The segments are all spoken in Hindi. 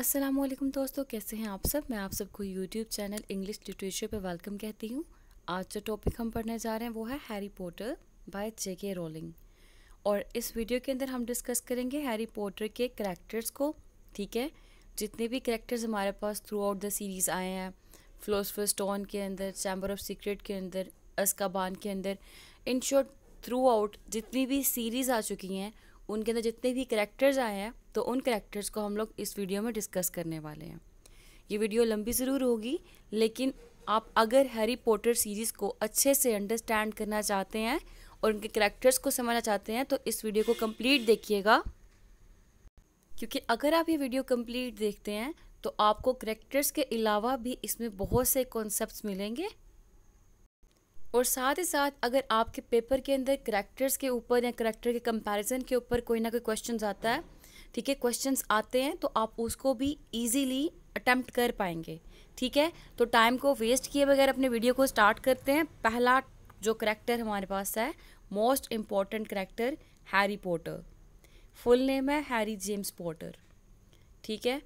अस्सलाम वालेकुम दोस्तों कैसे हैं आप सब मैं आप सबको यूट्यूब चैनल इंग्लिश लिटरेचर पर वेलकम कहती हूँ आज जो टॉपिक हम पढ़ने जा रहे हैं वो है हैरी पॉटर बाय जे के रोलिंग और इस वीडियो के अंदर हम डिस्कस करेंगे हैरी पॉटर के करेक्टर्स को ठीक है जितने भी करेक्टर्स हमारे पास थ्रू आउट द सीरीज़ आए हैं फ्लोसफर स्टोन के अंदर चैम्बर ऑफ सीक्रेट के अंदर अस्काबान के अंदर इन शॉर्ट थ्रू आउट जितनी भी सीरीज़ आ चुकी हैं उनके अंदर जितने भी करेक्टर्स आए हैं तो उन करेक्टर्स को हम लोग इस वीडियो में डिस्कस करने वाले हैं ये वीडियो लंबी ज़रूर होगी लेकिन आप अगर हैरी पॉटर सीरीज़ को अच्छे से अंडरस्टैंड करना चाहते हैं और उनके करेक्टर्स को समझना चाहते हैं तो इस वीडियो को कंप्लीट देखिएगा क्योंकि अगर आप ये वीडियो कंप्लीट देखते हैं तो आपको करेक्टर्स के अलावा भी इसमें बहुत से कॉन्सेप्ट्स मिलेंगे और साथ ही साथ अगर आपके पेपर के अंदर करेक्टर्स के ऊपर या करेक्टर के कंपैरिजन के ऊपर कोई ना कोई क्वेश्चन आता है ठीक है क्वेश्चन आते हैं तो आप उसको भी ईजीली अटैम्प्ट कर पाएंगे ठीक है तो टाइम को वेस्ट किए बगैर अपने वीडियो को स्टार्ट करते हैं पहला जो करैक्टर हमारे पास है most important character Harry Potter full name है हैरी जेम्स पोटर ठीक है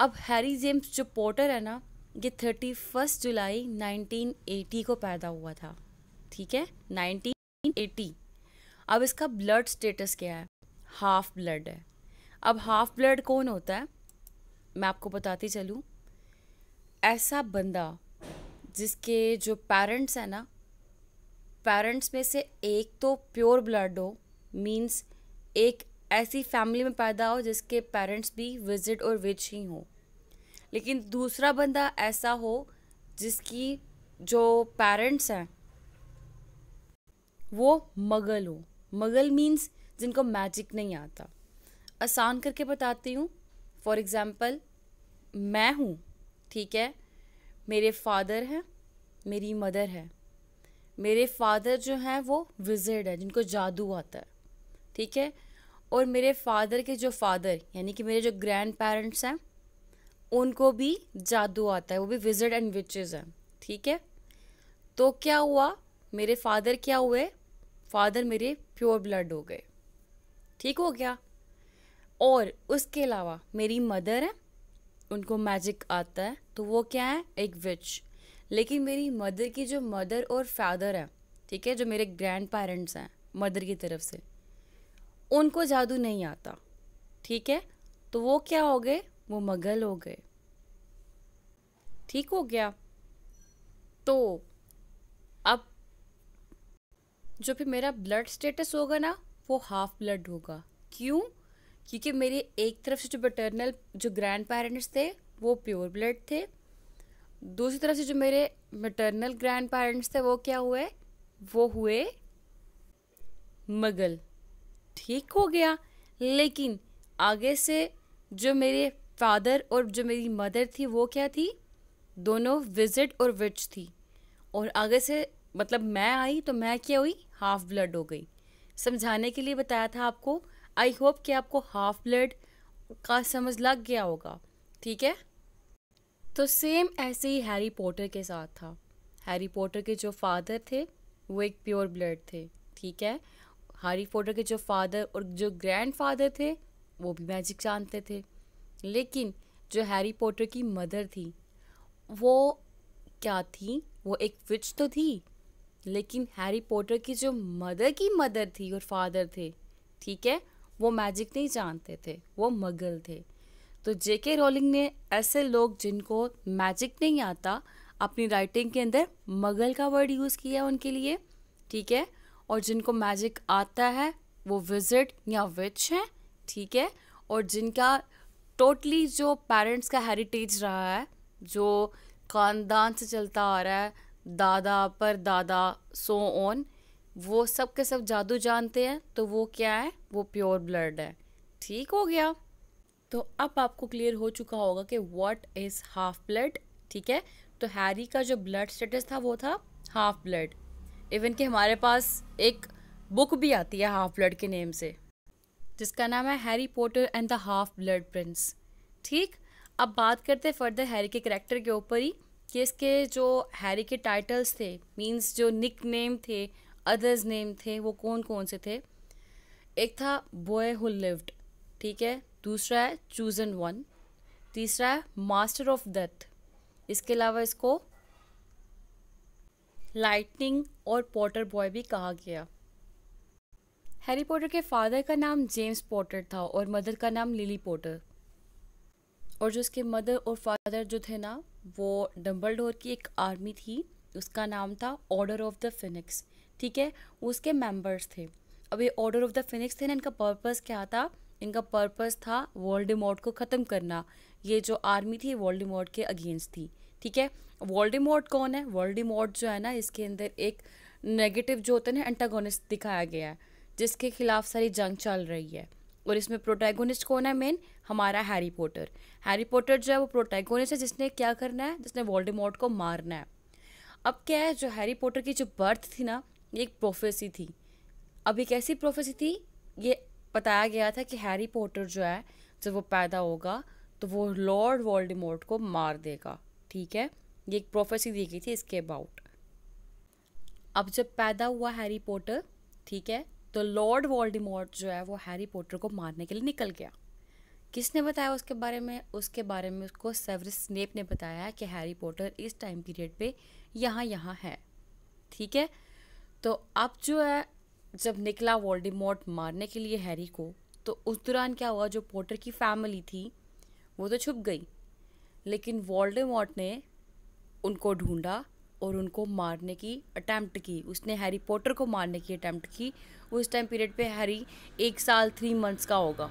अब हैरी जेम्स जो पोटर है ना ये थर्टी फर्स्ट जुलाई 1980 को पैदा हुआ था ठीक है 1980 अब इसका ब्लड स्टेटस क्या है हाफ ब्लड है अब हाफ ब्लड कौन होता है मैं आपको बताती चलूँ ऐसा बंदा जिसके जो पेरेंट्स हैं ना पेरेंट्स में से एक तो प्योर ब्लड हो मींस एक ऐसी फैमिली में पैदा हो जिसके पेरेंट्स भी विजिट और विच ही हों लेकिन दूसरा बंदा ऐसा हो जिसकी जो पेरेंट्स हैं वो मगल हो मगल मीन्स जिनको मैजिक नहीं आता आसान करके बताती हूँ फॉर एग्ज़ाम्पल मैं हूँ ठीक है मेरे फादर हैं मेरी मदर है मेरे फादर जो हैं वो विजर्ड है जिनको जादू आता है ठीक है और मेरे फादर के जो फादर यानी कि मेरे जो ग्रैंड पेरेंट्स हैं उनको भी जादू आता है वो भी विजिट एंड विचेज हैं ठीक है तो क्या हुआ मेरे फादर क्या हुए फादर मेरे प्योर ब्लड हो गए ठीक हो गया और उसके अलावा मेरी मदर है उनको मैजिक आता है तो वो क्या है एक विच लेकिन मेरी मदर की जो मदर और फादर है ठीक है जो मेरे ग्रैंड पेरेंट्स हैं मदर की तरफ से उनको जादू नहीं आता ठीक है तो वो क्या हो गए वो मगल हो गए ठीक हो गया तो अब जो फिर मेरा ब्लड स्टेटस होगा ना वो हाफ ब्लड होगा क्यों क्योंकि मेरे एक तरफ से जो पटर्नल जो ग्रैंड पेरेंट्स थे वो प्योर ब्लड थे दूसरी तरफ से जो मेरे मटर्नल ग्रैंड पेरेंट्स थे वो क्या हुए वो हुए मगल ठीक हो गया लेकिन आगे से जो मेरे फादर और जो मेरी मदर थी वो क्या थी दोनों विजिट और विच थी और आगे से मतलब मैं आई तो मैं क्या हुई हाफ ब्लड हो गई समझाने के लिए बताया था आपको आई होप कि आपको हाफ ब्लड का समझ लग गया होगा ठीक है तो सेम ऐसे ही हैरी पॉटर के साथ था हैरी पॉटर के जो फादर थे वो एक प्योर ब्लड थे ठीक है हैरी पॉटर के जो फादर और जो ग्रैंड फादर थे वो भी मैजिक जानते थे लेकिन जो हैरी पॉटर की मदर थी वो क्या थी वो एक विच तो थी लेकिन हैरी पॉटर की जो मदर की मदर थी और फादर थे ठीक है वो मैजिक नहीं जानते थे वो मगल थे तो जेके रोलिंग ने ऐसे लोग जिनको मैजिक नहीं आता अपनी राइटिंग के अंदर मगल का वर्ड यूज़ किया उनके लिए ठीक है और जिनको मैजिक आता है वो विजिट या विच हैं ठीक है और जिनका टोटली जो पेरेंट्स का हेरिटेज रहा है जो खानदान से चलता आ रहा है दादा पर दादा सो ऑन वो सब के सब जादू जानते हैं तो वो क्या है वो प्योर ब्लड है ठीक हो गया तो अब आपको क्लियर हो चुका होगा कि वॉट इज़ हाफ ब्लड ठीक है तो हैरी का जो ब्लड स्टेटस था वो था हाफ ब्लड इवन कि हमारे पास एक बुक भी आती है हाफ ब्लड के नेम से जिसका नाम है Harry Potter and the Half blood Prince ठीक अब बात करते हैं फर्दर हैरी के करेक्टर के ऊपर ही कि इसके जो हैरी के टाइटल्स थे मींस जो निक नेम थे अदर्स नेम थे वो कौन कौन से थे एक था बॉय हु लिव्ड ठीक है दूसरा है चूजन वन तीसरा है मास्टर ऑफ डेथ इसके अलावा इसको लाइटनिंग और पॉटर बॉय भी कहा गया हैरी पॉटर के फादर का नाम जेम्स पॉटर था और मदर का नाम लिली पॉटर और जो उसके मदर और फादर जो थे ना वो डम्बल की एक आर्मी थी उसका नाम था ऑर्डर ऑफ द फिनिक्स ठीक है उसके मेंबर्स थे अब ये ऑर्डर ऑफ द फिनिक्स थे ना इनका पर्पस क्या था इनका पर्पस था वॉल्डेमोट को ख़त्म करना ये जो आर्मी थी वॉल्डेमोट के अगेंस्ट थी ठीक है वॉल्डेमोट कौन है वॉल्डेमोट जो है ना इसके अंदर एक नेगेटिव जो होता है ना एंटागोनिस्ट दिखाया गया है जिसके खिलाफ सारी जंग चल रही है और इसमें प्रोटैगोनिस्ट कौन है मेन हमारा हैरी पॉटर हैरी पॉटर जो है वो प्रोटैगोनिस्ट है जिसने क्या करना है जिसने वॉल्डेमॉर्ट को मारना है अब क्या है जो हैरी पॉटर की जो बर्थ थी ना ये एक प्रोफेसी थी अब एक ऐसी प्रोफेसी थी ये बताया गया था कि हैरी पॉटर जो है जब वो पैदा होगा तो वो लॉर्ड वोल्डेमॉर्ट को मार देगा ठीक है ये एक प्रोफेसी दी गई थी इसके अबाउट अब जब पैदा हुआ हैरी पॉटर ठीक है तो लॉर्ड वॉल्डीमोर्ट जो है वो हैरी पॉटर को मारने के लिए निकल गया किसने बताया उसके बारे में उसके बारे में उसको सेवरिस स्नेप ने बताया कि हैरी पॉटर इस टाइम पीरियड पे यहाँ यहाँ है ठीक है तो अब जो है जब निकला वॉल्डीमोर्ट मारने के लिए हैरी को तो उस दौरान क्या हुआ जो पोटर की फैमिली थी वो तो छुप गई लेकिन वॉल्डीमोर्ट ने उनको ढूंढा और उनको मारने की अटैम्प्ट की उसने हैरी पॉटर को मारने की अटैम्प्ट की उस टाइम पीरियड पे हैरी एक साल थ्री मंथ्स का होगा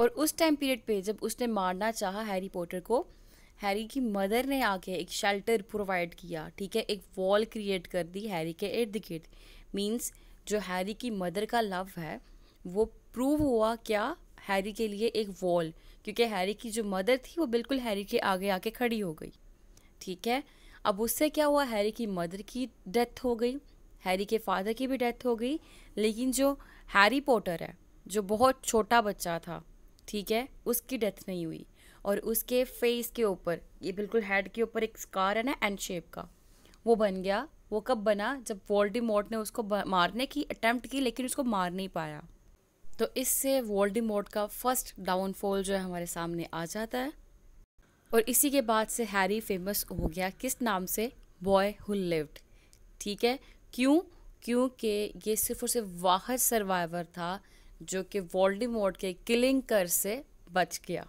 और उस टाइम पीरियड पे जब उसने मारना चाहा हैरी पॉटर को हैरी की मदर ने आके एक शेल्टर प्रोवाइड किया ठीक है एक वॉल क्रिएट कर दी हैरी के इर्द गिर्द मीन्स जो हैरी की मदर का लव है वो प्रूव हुआ क्या हैरी के लिए एक वॉल क्योंकि हैरी की जो मदर थी वो बिल्कुल हैरी के आगे आके खड़ी हो गई ठीक है अब उससे क्या हुआ हैरी की मदर की डेथ हो गई हैरी के फादर की भी डेथ हो गई लेकिन जो हैरी पॉटर है जो बहुत छोटा बच्चा था ठीक है उसकी डेथ नहीं हुई और उसके फेस के ऊपर ये बिल्कुल हेड के ऊपर एक स्कार है ना एंड शेप का वो बन गया वो कब बना जब वोल्डीमोट ने उसको मारने की अटैम्प्ट की लेकिन उसको मार नहीं पाया तो इससे वोल्डीमोट का फर्स्ट डाउनफॉल जो है हमारे सामने आ जाता है और इसी के बाद से हैरी फेमस हो गया किस नाम से बॉय हु लिव्ड ठीक है क्यों क्योंकि ये सिर्फ और सिर्फ वाहर सर्वाइवर था जो कि वॉल्डी के किलिंग कर से बच गया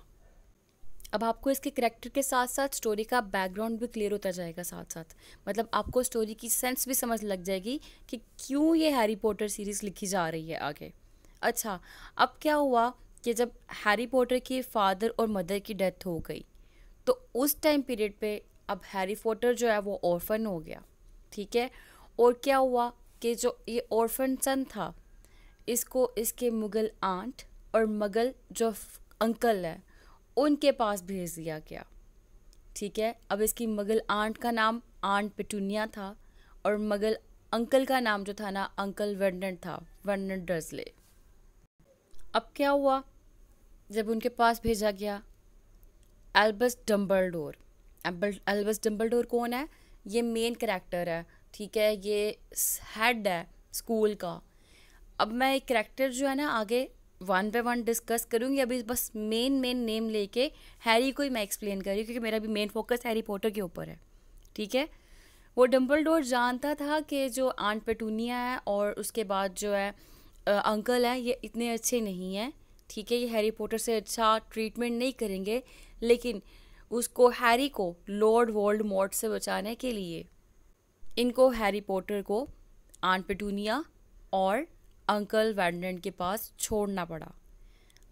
अब आपको इसके करेक्टर के साथ साथ स्टोरी का बैकग्राउंड भी क्लियर होता जाएगा साथ साथ मतलब आपको स्टोरी की सेंस भी समझ लग जाएगी कि क्यों ये हैरी पॉटर सीरीज़ लिखी जा रही है आगे अच्छा अब क्या हुआ कि जब हैरी पॉटर के फादर और मदर की डेथ हो गई तो उस टाइम पीरियड पे अब हैरी पॉटर जो है वो ऑर्फन हो गया ठीक है और क्या हुआ कि जो ये ऑर्फन सन था इसको इसके मुग़ल आंट और मगल जो अंकल है उनके पास भेज दिया गया ठीक है अब इसकी मुग़ल आंट का नाम आंट पिटूनिया था और मगल अंकल का नाम जो था ना अंकल वर्नन था वर्नन डर्सले अब क्या हुआ जब उनके पास भेजा गया एल्बस डम्बलडोर एल्बस डम्बलडोर कौन है ये मेन करेक्टर है ठीक है ये हेड है स्कूल का अब मैं एक करेक्टर जो है ना आगे वन बाय वन डिस्कस करूँगी अभी बस मेन मेन नेम लेके हैरी को ही मैं एक्सप्लेन कर रही हूँ क्योंकि मेरा भी मेन फोकस हैरी पोटर के ऊपर है ठीक है वो डम्बल डोर जानता था कि जो आंट पेटूनिया है और उसके बाद जो है आ, अंकल है ये इतने अच्छे नहीं हैं ठीक है ये हैरी पोटर से अच्छा ट्रीटमेंट नहीं करेंगे लेकिन उसको हैरी को लॉर्ड वर्ल्ड मोट से बचाने के लिए इनको हैरी पॉटर को आंट पिटूनिया और अंकल वैंडन के पास छोड़ना पड़ा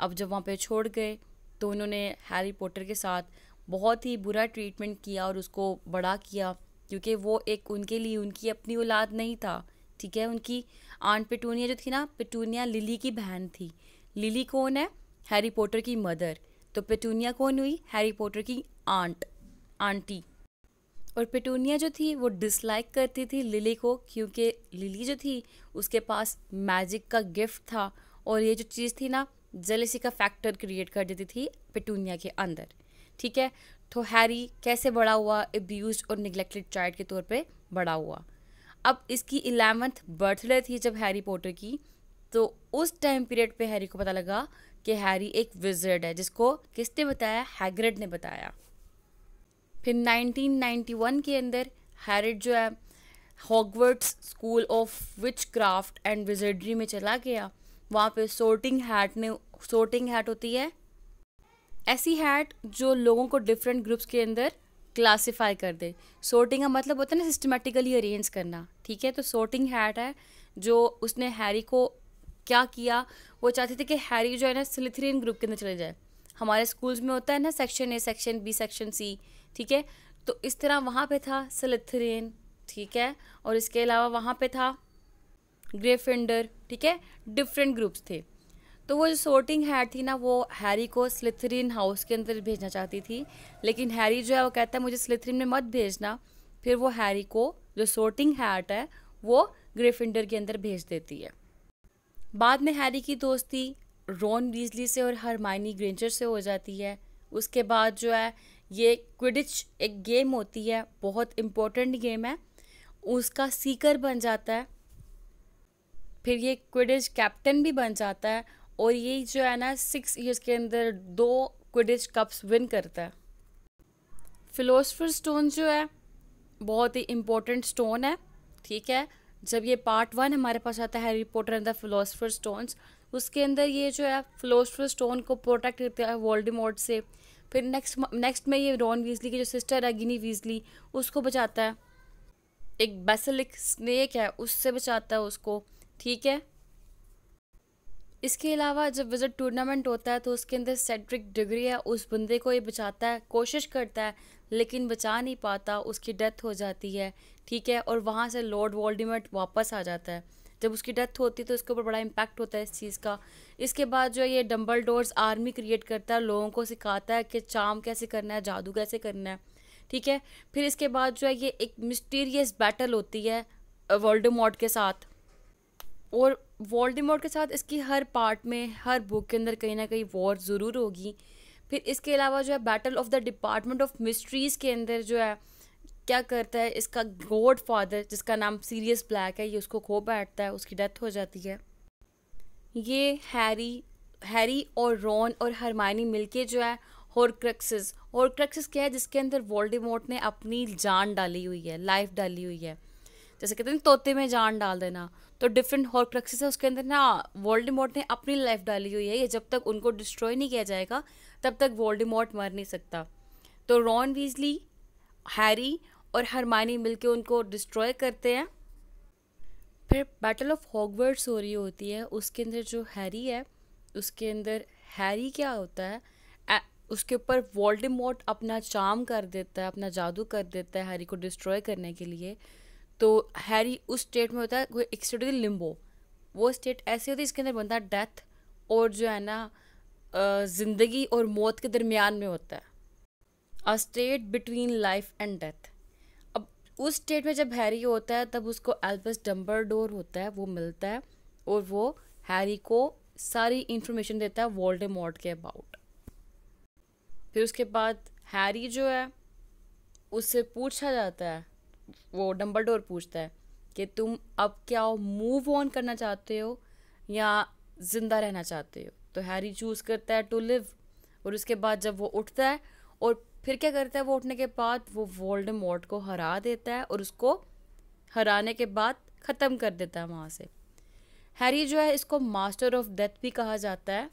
अब जब वहाँ पे छोड़ गए तो उन्होंने हैरी पॉटर के साथ बहुत ही बुरा ट्रीटमेंट किया और उसको बड़ा किया क्योंकि वो एक उनके लिए उनकी अपनी औलाद नहीं था ठीक है उनकी आंट पिटूनिया जो थी ना पिटूनिया लिली की बहन थी लिली कौन है हैरी पॉटर की मदर तो पेटूनिया कौन हुई हैरी पॉटर की आंट आंटी और पेटूनिया जो थी वो डिसलाइक करती थी लिली को क्योंकि लिली जो थी उसके पास मैजिक का गिफ्ट था और ये जो चीज़ थी ना जलसी का फैक्टर क्रिएट कर देती थी पेटूनिया के अंदर ठीक है तो हैरी कैसे बड़ा हुआ एब्यूज और निगलेक्टेड चाइल्ड के तौर पे बड़ा हुआ अब इसकी इलेवंथ बर्थडे थी जब हैरी पॉटर की तो उस टाइम पीरियड पे हैरी को पता लगा कि हैरी एक विजर्ड है जिसको किसने बताया हैग्रिड ने बताया फिर 1991 के अंदर हैरिड जो है Hogwarts school of which craft and Wizardry में चला गया वहाँ पे सोर्टिंग हैट ने सोर्टिंग हैट होती है ऐसी हैट जो लोगों को डिफरेंट ग्रुप्स के अंदर क्लासीफाई कर दे सोर्टिंग का मतलब होता है ना सिस्टमेटिकली अरेंज करना ठीक है तो सोर्टिंग हैट है जो उसने हैरी को क्या किया वो चाहते थे कि हैरी जो है ना सिलिथरीन ग्रुप के अंदर चले जाए हमारे स्कूल्स में होता है ना section A section B section C ठीक है तो इस तरह वहाँ पे था सिलिथरीन ठीक है और इसके अलावा वहाँ पे था ग्रेफेंडर ठीक है डिफरेंट ग्रुप्स थे तो वो जो सोर्टिंग हैड थी ना वो हैरी को स्लिथरीन हाउस के अंदर भेजना चाहती थी लेकिन हैरी जो है वो कहता है मुझे स्लिथरीन में मत भेजना फिर वो हैरी को जो सोर्टिंग हैट है वो ग्रेफिंडर के अंदर भेज देती है बाद में हैरी की दोस्ती रॉन वीजली से और हरमाइनी ग्रेंजर से हो जाती है उसके बाद जो है ये क्विडिच एक गेम होती है बहुत इम्पोर्टेंट गेम है उसका सीकर बन जाता है फिर ये क्विडिच कैप्टन भी बन जाता है और ये जो है ना सिक्स ईयर्स के अंदर दो क्विडिच कप्स विन करता है फिलोसफर स्टोन जो है बहुत ही इम्पोर्टेंट स्टोन है ठीक है जब ये पार्ट वन हमारे पास आता है Harry Potter and the philosopher stones उसके अंदर ये जो है फिलोसफर स्टोन को प्रोटेक्ट करता है मोड से फिर नेक्स्ट नेक्स्ट में ये रॉन वीजली की जो सिस्टर है गिनी वीजली उसको बचाता है एक बेसलिक स्नेक है उससे बचाता है उसको ठीक है इसके अलावा जब विजिट टूर्नामेंट होता है तो उसके अंदर सेट्रिक डिग्री है उस बंदे को ये बचाता है कोशिश करता है लेकिन बचा नहीं पाता उसकी डेथ हो जाती है ठीक है और वहाँ से लॉर्ड वोल्डीमर्ट वापस आ जाता है जब उसकी डेथ होती है तो उसके ऊपर बड़ा इम्पैक्ट होता है इस चीज़ का इसके बाद जो है ये डम्बल डोर्स आर्मी क्रिएट करता है लोगों को सिखाता है कि चाम कैसे करना है जादू कैसे करना है ठीक है फिर इसके बाद जो है ये एक मिस्टीरियस बैटल होती है वर्ल्ड मॉड के साथ और वर्ल्ड मॉड के साथ इसकी हर पार्ट में हर बुक के अंदर कहीं ना कहीं वॉर ज़रूर होगी फिर इसके अलावा जो है Battle of the department of Mysteries के अंदर जो है क्या करता है इसका गॉड फादर जिसका नाम सीरियस ब्लैक है ये उसको खो बैठता है उसकी डेथ हो जाती है ये हैरी हैरी और रॉन और हरमानी मिलके जो है हॉरक्रक्सेस हॉरक्रक्सेस क्या है जिसके अंदर वोल्डेमोर्ट ने अपनी जान डाली हुई है लाइफ डाली हुई है जैसे कहते हैं तोते में जान डाल देना तो डिफरेंट हॉरक्रक्सेस है उसके अंदर ना वोल्डेमोर्ट ने अपनी लाइफ डाली हुई है ये जब तक उनको डिस्ट्रॉय नहीं किया जाएगा तब तक वोल्डेमोर्ट मर नहीं सकता तो रॉन वीजली हैरी और हरमानी मिलके उनको डिस्ट्रॉय करते हैं फिर बैटल ऑफ हॉगवर्ड्स हो रही होती है उसके अंदर जो हैरी है उसके अंदर हैरी क्या होता है उसके ऊपर वॉल्डेमोट अपना चाम कर देता है अपना जादू कर देता है हैरी को डिस्ट्रॉय करने के लिए तो हैरी उस स्टेट में होता है कोई एक लिम्बो वो स्टेट ऐसी होती है जिसके अंदर बंदा डेथ और जो है ना ज़िंदगी और मौत के दरमियान में होता है a state between life and death उस स्टेट में जब हैरी होता है तब उसको एल्बस डम्बरडोर होता है वो मिलता है और वो हैरी को सारी इन्फॉर्मेशन देता है वोल्डेमॉर्ट के अबाउट फिर उसके बाद हैरी जो है उससे पूछा जाता है वो डोर पूछता है कि तुम अब क्या हो मूव ऑन करना चाहते हो या ज़िंदा रहना चाहते हो तो हैरी चूज़ करता है टू लिव और उसके बाद जब वो उठता है और फिर क्या करता है वो उठने के बाद वो वोल्डेमॉर्ट को हरा देता है और उसको हराने के बाद ख़त्म कर देता है वहाँ से हैरी जो है इसको मास्टर ऑफ डेथ भी कहा जाता है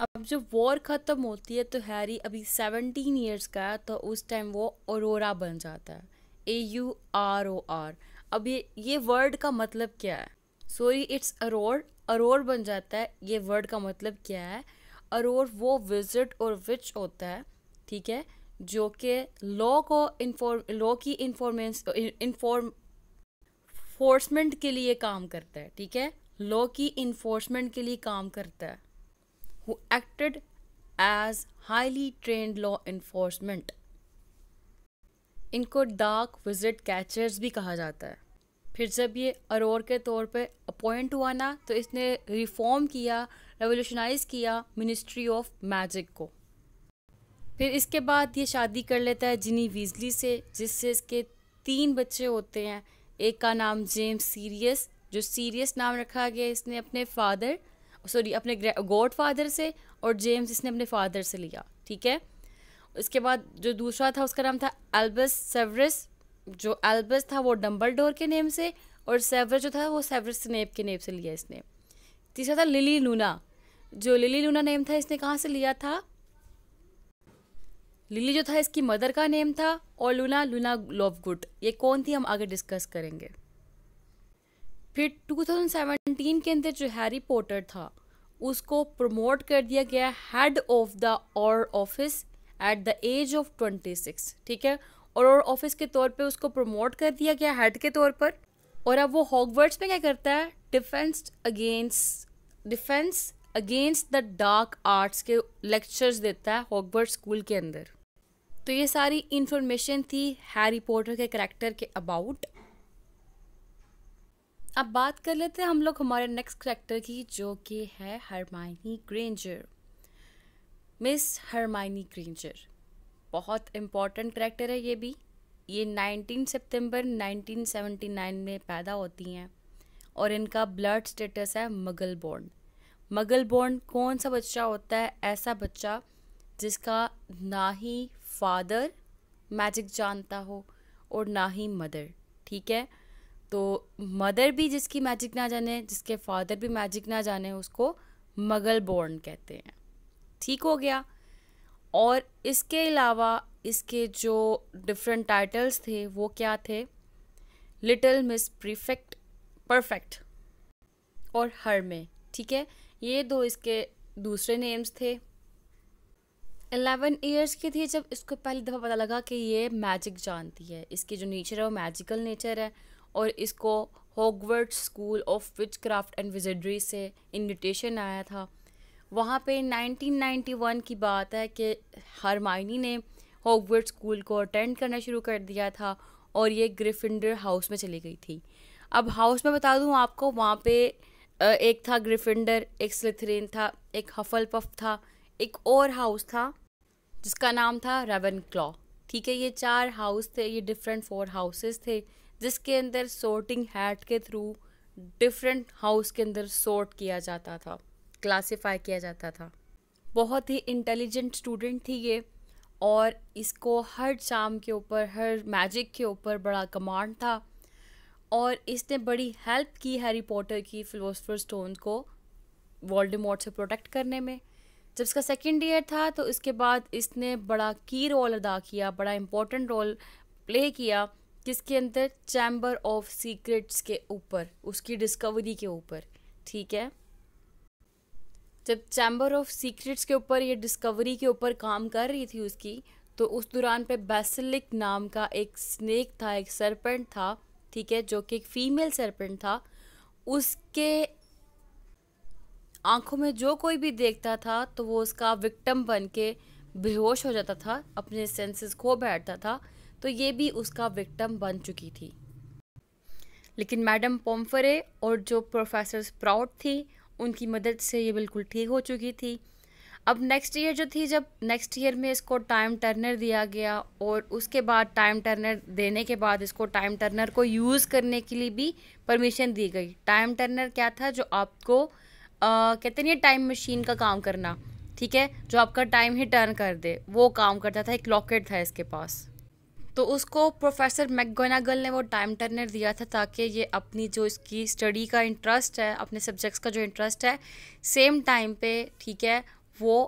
अब जब वॉर ख़त्म होती है तो हैरी अभी सेवनटीन ईयर्स का है तो उस टाइम वो अरोरा बन जाता है A U R O R अब ये ये वर्ड का मतलब क्या है सॉरी इट्स अरोर अरोर बन जाता है ये वर्ड का मतलब क्या है अरोर वो विजिट और विच होता है ठीक है जो कि लॉ को इन्फॉर्म लॉ की इन्फॉर्मेंस इन्फॉर्म फोर्समेंट के लिए काम करता है ठीक है लॉ की इन्फोर्समेंट के लिए काम करता है who acted as highly trained law enforcement इनको डार्क विजिट कैचर्स भी कहा जाता है फिर जब ये अरोर के तौर पे अपॉइंट हुआ ना तो इसने रिफॉर्म किया रेवोल्यूशनाइज किया मिनिस्ट्री ऑफ मैजिक को फिर इसके बाद ये शादी कर लेता है जिनी वीजली से जिससे इसके तीन बच्चे होते हैं एक का नाम जेम्स सीरियस जो सीरियस नाम रखा गया इसने अपने फादर सॉरी अपने गॉड फादर से और जेम्स इसने अपने फादर से लिया ठीक है इसके बाद जो दूसरा था उसका नाम था एल्बस सेवरस जो एल्बस था वो डम्बल डोर के नेम से और सेवरस जो था वो सेवरस स्नेप के नेम से लिया इसने तीसरा था लिली लूना जो लिली लूना नेम था इसने कहाँ से लिया था लिली जो था इसकी मदर का नेम था और लूना लूना लॉवगुड ये कौन थी हम आगे डिस्कस करेंगे फिर 2017 के अंदर जो हैरी पोटर था उसको प्रमोट कर दिया गया हेड ऑफ द और office at the age of 26 ठीक है और और ऑफिस के तौर पे उसको प्रमोट कर दिया गया हेड के तौर पर और अब वो हॉकवर्ड्स में क्या करता है defense against defense against the dark arts के लेक्चर्स देता है हॉकवर्ड स्कूल के अंदर तो ये सारी इन्फॉर्मेशन थी हैरी पॉटर के करेक्टर के अबाउट अब बात कर लेते हैं हम लोग हमारे नेक्स्ट करेक्टर की जो कि है Hermione Granger miss Hermione Granger बहुत इम्पॉर्टेंट करेक्टर है ये भी ये 19 सितंबर 1979 में पैदा होती हैं और इनका ब्लड स्टेटस है मगल बॉर्न मगल बॉर्न कौन सा बच्चा होता है ऐसा बच्चा जिसका ना ही फादर मैजिक जानता हो और ना ही मदर ठीक है तो मदर भी जिसकी मैजिक ना जाने जिसके फादर भी मैजिक ना जाने उसको मगल बोर्न कहते हैं ठीक हो गया और इसके अलावा इसके जो डिफरेंट टाइटल्स थे वो क्या थे लिटिल मिस प्रीफेक्ट परफेक्ट और हर में ठीक है ये दो इसके दूसरे नेम्स थे एलेवन ईयर्स की थी जब इसको पहली दफ़ा पता लगा कि ये मैजिक जानती है इसकी जो नेचर है वो मैजिकल नेचर है और इसको Hogwarts school of which craft and wizardry से इन्विटेशन आया था वहाँ पे 1991 की बात है कि हरमाइनी ने हॉगवर्ड स्कूल को अटेंड करना शुरू कर दिया था और ये ग्रिफिंडर हाउस में चली गई थी अब हाउस में बता दूँ आपको वहाँ पे एक था ग्रिफिंडर एक स्लिथरीन था एक हफल पफ था एक और हाउस था जिसका नाम था रेवन क्लॉ ठीक है ये चार हाउस थे ये डिफरेंट फोर हाउसेस थे जिसके अंदर सोर्टिंग हैट के थ्रू डिफरेंट हाउस के अंदर सोर्ट किया जाता था क्लासिफाई किया जाता था बहुत ही इंटेलिजेंट स्टूडेंट थी ये और इसको हर चाम के ऊपर हर मैजिक के ऊपर बड़ा कमांड था और इसने बड़ी हेल्प की हैरी पॉटर की फिलोसफर स्टोन को वॉल्डेमॉर्ट से प्रोटेक्ट करने में जब इसका सेकेंड ईयर था तो इसके बाद इसने बड़ा की रोल अदा किया बड़ा इम्पोर्टेंट रोल प्ले किया किसके अंदर चैम्बर ऑफ सीक्रेट्स के ऊपर उसकी डिस्कवरी के ऊपर ठीक है जब चैम्बर ऑफ सीक्रेट्स के ऊपर ये डिस्कवरी के ऊपर काम कर रही थी उसकी तो उस दौरान पे बेसिलिक नाम का एक स्नेक था एक सरपेंट था ठीक है जो कि एक फीमेल सरपेंट था उसके आंखों में जो कोई भी देखता था तो वो उसका विक्टम बन के बेहोश हो जाता था अपने सेंसेस खो बैठता था तो ये भी उसका विक्टम बन चुकी थी लेकिन मैडम पोम्फरे और जो प्रोफेसर प्राउड थी उनकी मदद से ये बिल्कुल ठीक हो चुकी थी अब नेक्स्ट ईयर जो थी जब नेक्स्ट ईयर में इसको टाइम टर्नर दिया गया और उसके बाद टाइम टर्नर देने के बाद इसको टाइम टर्नर को यूज़ करने के लिए भी परमिशन दी गई टाइम टर्नर क्या था जो आपको कहते नहीं टाइम मशीन का काम करना ठीक है जो आपका टाइम ही टर्न कर दे वो काम करता था एक लॉकेट था इसके पास तो उसको प्रोफेसर मैकगोनागल ने वो टाइम टर्नर दिया था ताकि ये अपनी जो इसकी स्टडी का इंटरेस्ट है अपने सब्जेक्ट्स का जो इंटरेस्ट है सेम टाइम पे ठीक है वो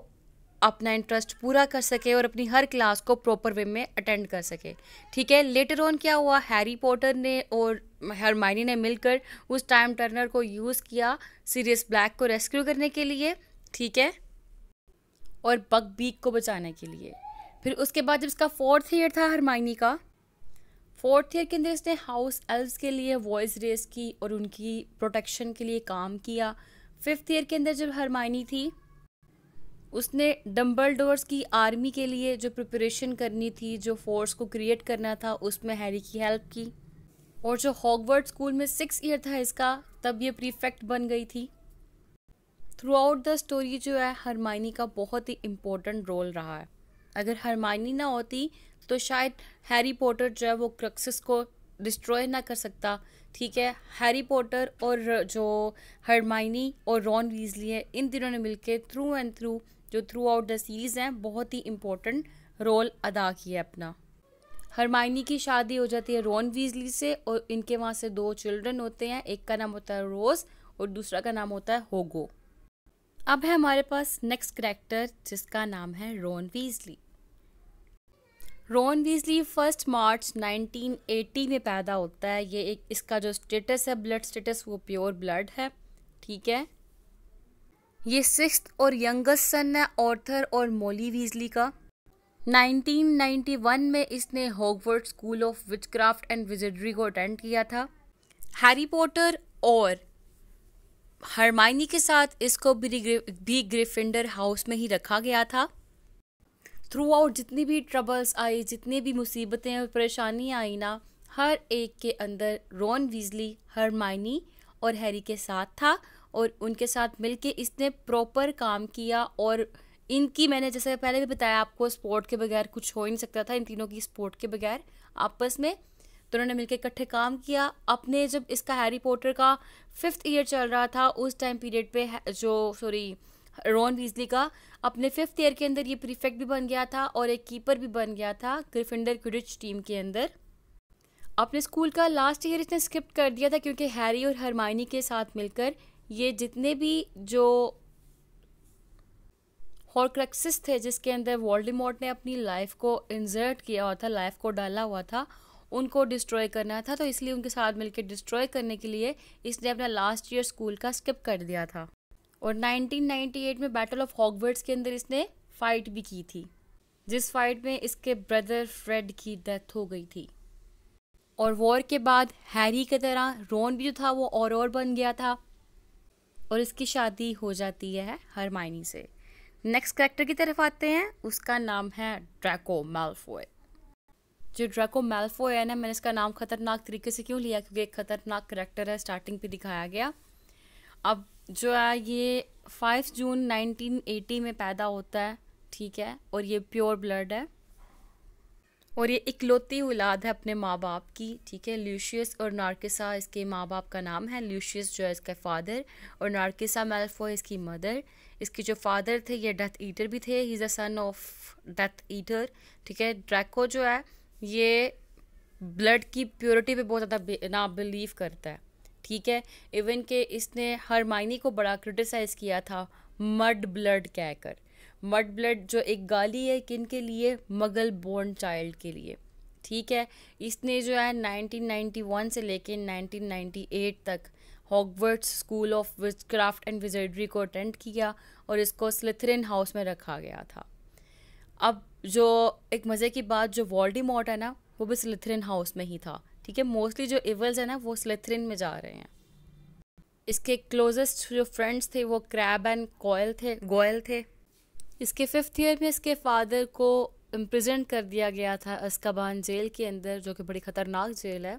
अपना इंटरेस्ट पूरा कर सके और अपनी हर क्लास को प्रॉपर वे में अटेंड कर सके ठीक है लेटर ऑन क्या हुआ हैरी पॉटर ने और हरमाइनी ने मिलकर उस टाइम टर्नर को यूज़ किया सीरियस ब्लैक को रेस्क्यू करने के लिए ठीक है और बग बीक को बचाने के लिए फिर उसके बाद जब इसका फोर्थ ईयर था हरमाइनी का फोर्थ ईयर के अंदर इसने हाउस एल्व्स के लिए वॉइस रेस की और उनकी प्रोटेक्शन के लिए काम किया फिफ्थ ईयर के अंदर जब हरमाइनी थी उसने डम्बल की आर्मी के लिए जो प्रिपरेशन करनी थी जो फोर्स को क्रिएट करना था उसमें हैरी की हेल्प की और जो हॉगवर्ड स्कूल में सिक्स ईयर था इसका तब ये प्रीफेक्ट बन गई थी थ्रू आउट द स्टोरी जो है हरमाइनी का बहुत ही इम्पोर्टेंट रोल रहा है अगर हरमाइनी ना होती तो शायद हैरी पॉटर जो है वो क्रक्सिस को डिस्ट्रॉय ना कर सकता ठीक है हैरी पॉटर और जो हरमाइनी और रॉन वीजली है इन तीनों ने मिलके थ्रू एंड थ्रू जो थ्रू आउट द सीरीज़ हैं बहुत ही इम्पोर्टेंट रोल अदा किया है अपना हरमाइनी की शादी हो जाती है रोन वीजली से और इनके वहाँ से दो चिल्ड्रन होते हैं एक का नाम होता है रोज़ और दूसरा का नाम होता है होगो अब है हमारे पास नेक्स्ट करेक्टर जिसका नाम है Ron Weasley Ron Weasley first March 1980 में पैदा होता है ये एक इसका जो स्टेटस है ब्लड स्टेटस वो प्योर ब्लड है ठीक है ये सिक्स और यंगस्ट सन है ऑर्थर और मोली वीजली का 1991 में इसने Hogwarts school of witchcraft and wizardry को अटेंड किया था हैरी पॉटर और हरमाइनी के साथ इसको भी ग्रिफिंडर हाउस में ही रखा गया था थ्रू आउट जितनी भी ट्रबल्स आई जितनी भी मुसीबतें और परेशानियाँ आई ना हर एक के अंदर रॉन वीजली हरमाइनी और हैरी के साथ था और उनके साथ मिलके इसने प्रॉपर काम किया और इनकी मैंने जैसे पहले भी बताया आपको स्पोर्ट के बगैर कुछ हो ही नहीं सकता था इन तीनों की स्पोर्ट के बगैर आपस में तो उन्होंने मिलकर इकट्ठे काम किया अपने जब इसका हैरी पॉटर का फिफ्थ ईयर चल रहा था उस टाइम पीरियड पे जो सॉरी रॉन वीजली का अपने फिफ्थ ईयर के अंदर ये प्रीफेक्ट भी बन गया था और एक कीपर भी बन गया था ग्रिफिंडर क्रिडिच टीम के अंदर अपने स्कूल का लास्ट ईयर इसने स्किप कर दिया था क्योंकि हैरी और हरमाइनी के साथ मिलकर ये जितने भी जो हॉरक्रक्सिस थे जिसके अंदर वॉल्डिमोट ने अपनी लाइफ को इंजर्ट किया हुआ था लाइफ को डाला हुआ था उनको डिस्ट्रॉय करना था तो इसलिए उनके साथ मिलकर डिस्ट्रॉय करने के लिए इसने अपना लास्ट ईयर स्कूल का स्किप कर दिया था और 1998 में बैटल ऑफ हॉगवर्ड्स के अंदर इसने फाइट भी की थी जिस फाइट में इसके ब्रदर फ्रेड की डेथ हो गई थी और वॉर के बाद हैरी की तरह रोन भी जो था वो और, और बन गया था और इसकी शादी हो जाती है हरमाइनी से नेक्स्ट करेक्टर की तरफ आते हैं उसका नाम है ड्रैको मेल्फोय जो ड्रैको मेल्फोय है ना मैंने इसका नाम खतरनाक तरीके से क्यों लिया क्योंकि एक खतरनाक करेक्टर है स्टार्टिंग पे दिखाया गया अब जो है ये 5 जून 1980 में पैदा होता है ठीक है और ये प्योर ब्लड है और ये इकलौती औलाद है अपने माँ बाप की ठीक है ल्यूशियस और नारकिसा इसके माँ बाप का नाम है ल्यूशियस जो है इसका फादर और नारकिसा मेल्फो इसकी मदर इसके जो फादर थे ये डेथ ईटर भी थे he is the son of death eater ठीक है ड्रैको जो है ये ब्लड की प्योरिटी पे बहुत ज़्यादा ना बिलीव करता है ठीक है इवन के इसने हरमाइनी को बड़ा क्रिटिसाइज़ किया था मर्ड ब्लड कहकर मड ब्लड जो एक गाली है किन के लिए मगल बोर्न चाइल्ड के लिए ठीक है इसने जो है 1991 से लेके 1998 तक Hogwarts school of craft and wizardry को अटेंड किया और इसको स्लिथरिन हाउस में रखा गया था अब जो एक मज़े की बात जो वॉल्डीमॉट है ना वो भी स्लिथरिन हाउस में ही था ठीक है मोस्टली जो इवल्स है ना वो स्लिथरिन में जा रहे हैं इसके क्लोजेस्ट जो फ्रेंड्स थे वो क्रैब एंड कोयल थे गोयल थे इसके फिफ्थ ईयर में इसके फादर को इम्प्रजेंट कर दिया गया था अस्काबान जेल के अंदर जो कि बड़ी ख़तरनाक जेल है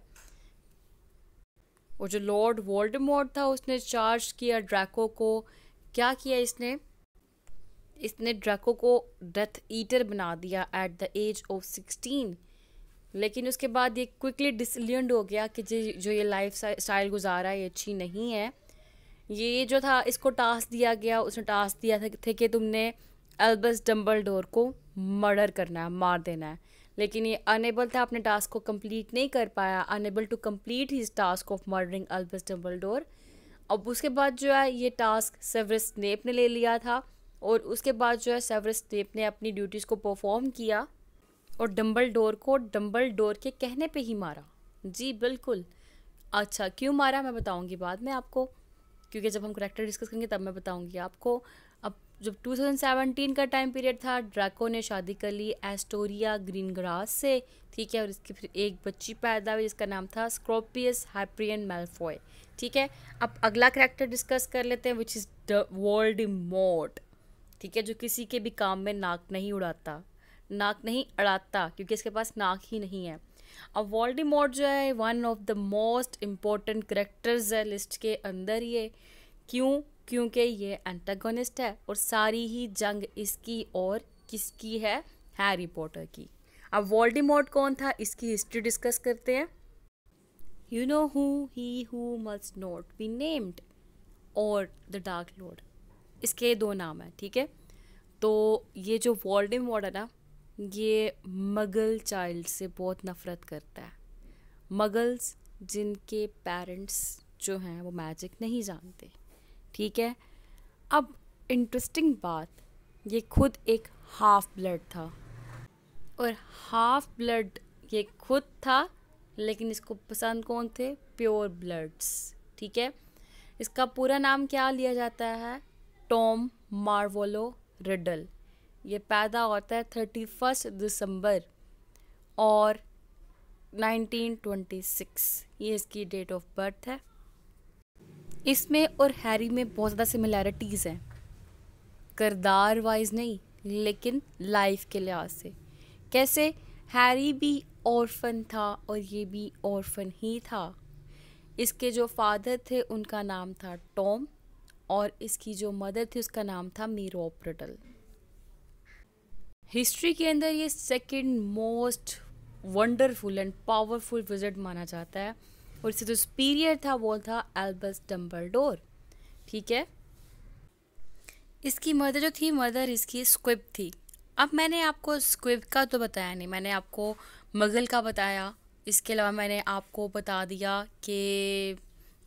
और जो लॉर्ड वोल्डमोट था उसने चार्ज किया ड्रैको को क्या किया इसने इसने ड्रैको को डेथ ईटर बना दिया at the age of sixteen लेकिन उसके बाद ये क्विकली डिसलियड हो गया कि जो ये लाइफ स्टाइल गुजारा है ये अच्छी नहीं है ये जो था इसको टास्क दिया गया उसने टास्क दिया था कि तुमने एल्बस डम्बल डोर को मर्डर करना है मार देना है लेकिन ये अनेबल था अपने टास्क को कंप्लीट नहीं कर पाया unable to complete his task of murdering Albus Dumbledore अब उसके बाद जो है ये टास्क सेवरस स्नेप ने ले लिया था और उसके बाद जो है सेवरस स्नेप ने अपनी ड्यूटीज़ को परफॉर्म किया और डम्बल डोर को डम्बल डोर के कहने पे ही मारा जी बिल्कुल अच्छा क्यों मारा मैं बताऊँगी बाद में आपको क्योंकि जब हम करेक्टर डिस्कस करेंगे तब मैं बताऊँगी आपको जब 2017 का टाइम पीरियड था ड्रैको ने शादी कर ली एस्टोरिया ग्रीन ग्रास से ठीक है और इसकी फिर एक बच्ची पैदा हुई जिसका नाम था स्क्रोपियस हाइप्रियन मेल्फॉय ठीक है अब अगला करेक्टर डिस्कस कर लेते हैं which is the Voldemort ठीक है जो किसी के भी काम में नाक नहीं उड़ाता नाक नहीं अड़ाता क्योंकि इसके पास नाक ही नहीं है अब वॉल्डीमोट जो है one of the most important characters है लिस्ट के अंदर ये क्यों क्योंकि ये एंटागोनिस्ट है और सारी ही जंग इसकी और किसकी है हैरी पॉटर की अब वॉल्डीमोट कौन था इसकी हिस्ट्री डिस्कस करते हैं you know who he who must not be named और द डार्क लॉर्ड इसके दो नाम हैं ठीक है तो ये जो वॉल्डीमोट है ना ये मगल चाइल्ड से बहुत नफ़रत करता है मगल्स जिनके पेरेंट्स जो हैं वो मैजिक नहीं जानते ठीक है अब इंटरेस्टिंग बात ये खुद एक हाफ ब्लड था और हाफ ब्लड ये खुद था लेकिन इसको पसंद कौन थे प्योर ब्लड्स ठीक है इसका पूरा नाम क्या लिया जाता है टॉम मार्वोलो रिडल ये पैदा होता है थर्टी फर्स्ट दिसंबर और 1926 ये इसकी डेट ऑफ बर्थ है इसमें और हैरी में बहुत ज़्यादा सिमिलैरिटीज़ हैं करदार वाइज नहीं लेकिन लाइफ के लिहाज से कैसे हैरी भी औरफन था और ये भी औरफन ही था इसके जो फादर थे उनका नाम था टॉम और इसकी जो मदर थी उसका नाम था मीरोप्रटल हिस्ट्री के अंदर ये second most wonderful and powerful wizard माना जाता है और इससे जो सुपीरियर था वो था एल्बस डम्बलडोर ठीक है इसकी मदर जो थी मदर इसकी स्क्विब थी अब मैंने आपको स्क्विब का तो बताया नहीं मैंने आपको मगल का बताया इसके अलावा मैंने आपको बता दिया कि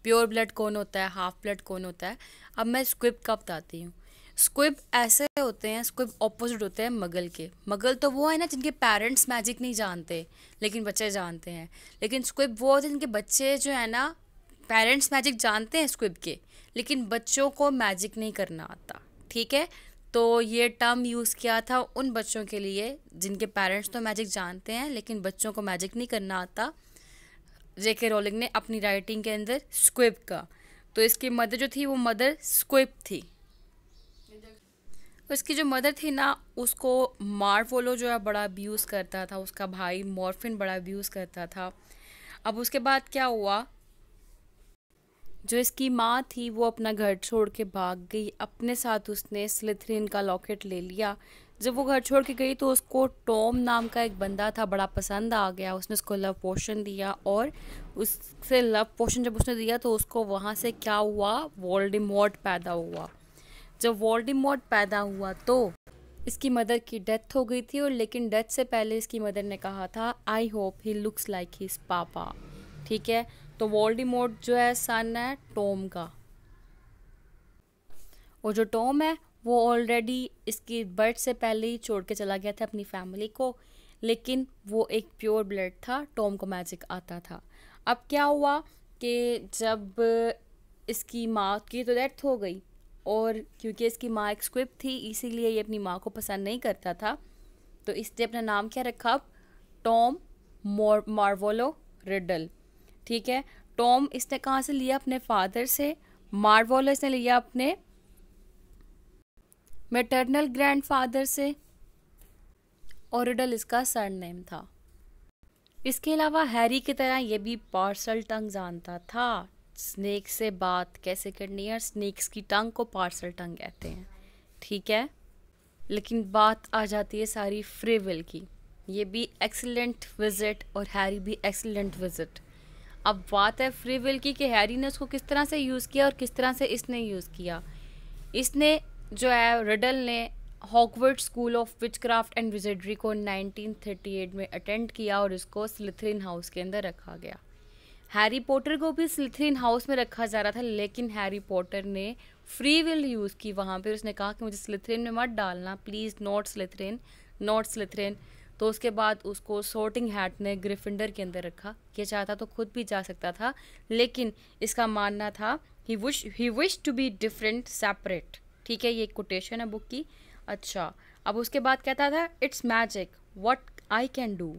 प्योर ब्लड कौन होता है हाफ ब्लड कौन होता है अब मैं स्क्विब का बताती हूँ स्क्विब ऐसे होते हैं स्क्विब ऑपोजिट होते हैं मगल के मगल तो वो है ना जिनके पेरेंट्स मैजिक नहीं जानते लेकिन बच्चे जानते हैं लेकिन स्क्विब वो होते हैं जिनके बच्चे जो है ना पेरेंट्स मैजिक जानते हैं स्क्विब के लेकिन बच्चों को मैजिक नहीं करना आता ठीक है तो ये टर्म यूज़ किया था उन बच्चों के लिए जिनके पेरेंट्स तो मैजिक जानते हैं लेकिन बच्चों को मैजिक नहीं करना आता जे के रोलिंग ने अपनी राइटिंग के अंदर स्क्विब का तो इसकी मदर जो थी वो मदर स्क्विब थी उसकी जो मदर थी ना उसको मार्वोलो जो है बड़ा अब्यूज़ करता था उसका भाई मॉर्फिन बड़ा अब्यूज़ करता था अब उसके बाद क्या हुआ जो इसकी माँ थी वो अपना घर छोड़ के भाग गई अपने साथ उसने स्लिथरिन का लॉकेट ले लिया जब वो घर छोड़ के गई तो उसको टॉम नाम का एक बंदा था बड़ा पसंद आ गया उसने उसको लव पोशन दिया और उससे लव पोशन जब उसने दिया तो उसको वहाँ से क्या हुआ वोल्डेमोट पैदा हुआ जब वोल्डीमोट पैदा हुआ तो इसकी मदर की डेथ हो गई थी और लेकिन डेथ से पहले इसकी मदर ने कहा था I hope he looks like his papa ठीक है तो वोल्डीमोट जो है सन है टोम का और जो टोम है वो ऑलरेडी इसकी बर्थ से पहले ही छोड़ के चला गया था अपनी फैमिली को लेकिन वो एक प्योर ब्लड था टॉम को मैजिक आता था अब क्या हुआ कि जब इसकी माँ की तो डेथ हो गई और क्योंकि इसकी माँ एक स्क्रिप्ट थी इसीलिए ये अपनी माँ को पसंद नहीं करता था तो इसने अपना नाम क्या रखा टॉम मोर मार्वोलो रिडल ठीक है टॉम इसने कहाँ से लिया अपने फादर से मार्वोलो इसने लिया अपने मेटर्नल ग्रैंडफादर से और रिडल इसका सरनेम था इसके अलावा हैरी की तरह यह भी पार्सल टंग जानता था स्नेक से बात कैसे करनी है और स्नेक्स की टंग को पार्सल टंग कहते हैं ठीक है लेकिन बात आ जाती है सारी फ्रेविल की ये भी एक्सीलेंट विजिट और हैरी भी एक्सीलेंट विजिट अब बात है फ्रीविल की कि हैरी ने उसको किस तरह से यूज़ किया और किस तरह से इसने यूज़ किया इसने जो है रिडल ने Hogwarts school of which craft and wizardry को 1938 में अटेंड किया और इसको स्लिथरिन हाउस के अंदर रखा गया हैरी पॉटर को भी स्लिथरीन हाउस में रखा जा रहा था लेकिन हैरी पॉटर ने फ्री विल यूज़ की वहाँ पर उसने कहा कि मुझे स्लिथरीन में मत डालना please not Slytherin not Slytherin तो उसके बाद उसको सोटिंग हैट ने ग्रिफिंडर के अंदर रखा यह चाहता तो खुद भी जा सकता था लेकिन इसका मानना था he wish he wish to be different separate ठीक है ये कोटेशन है बुक की अच्छा अब उसके बाद कहता था it's magic what I can do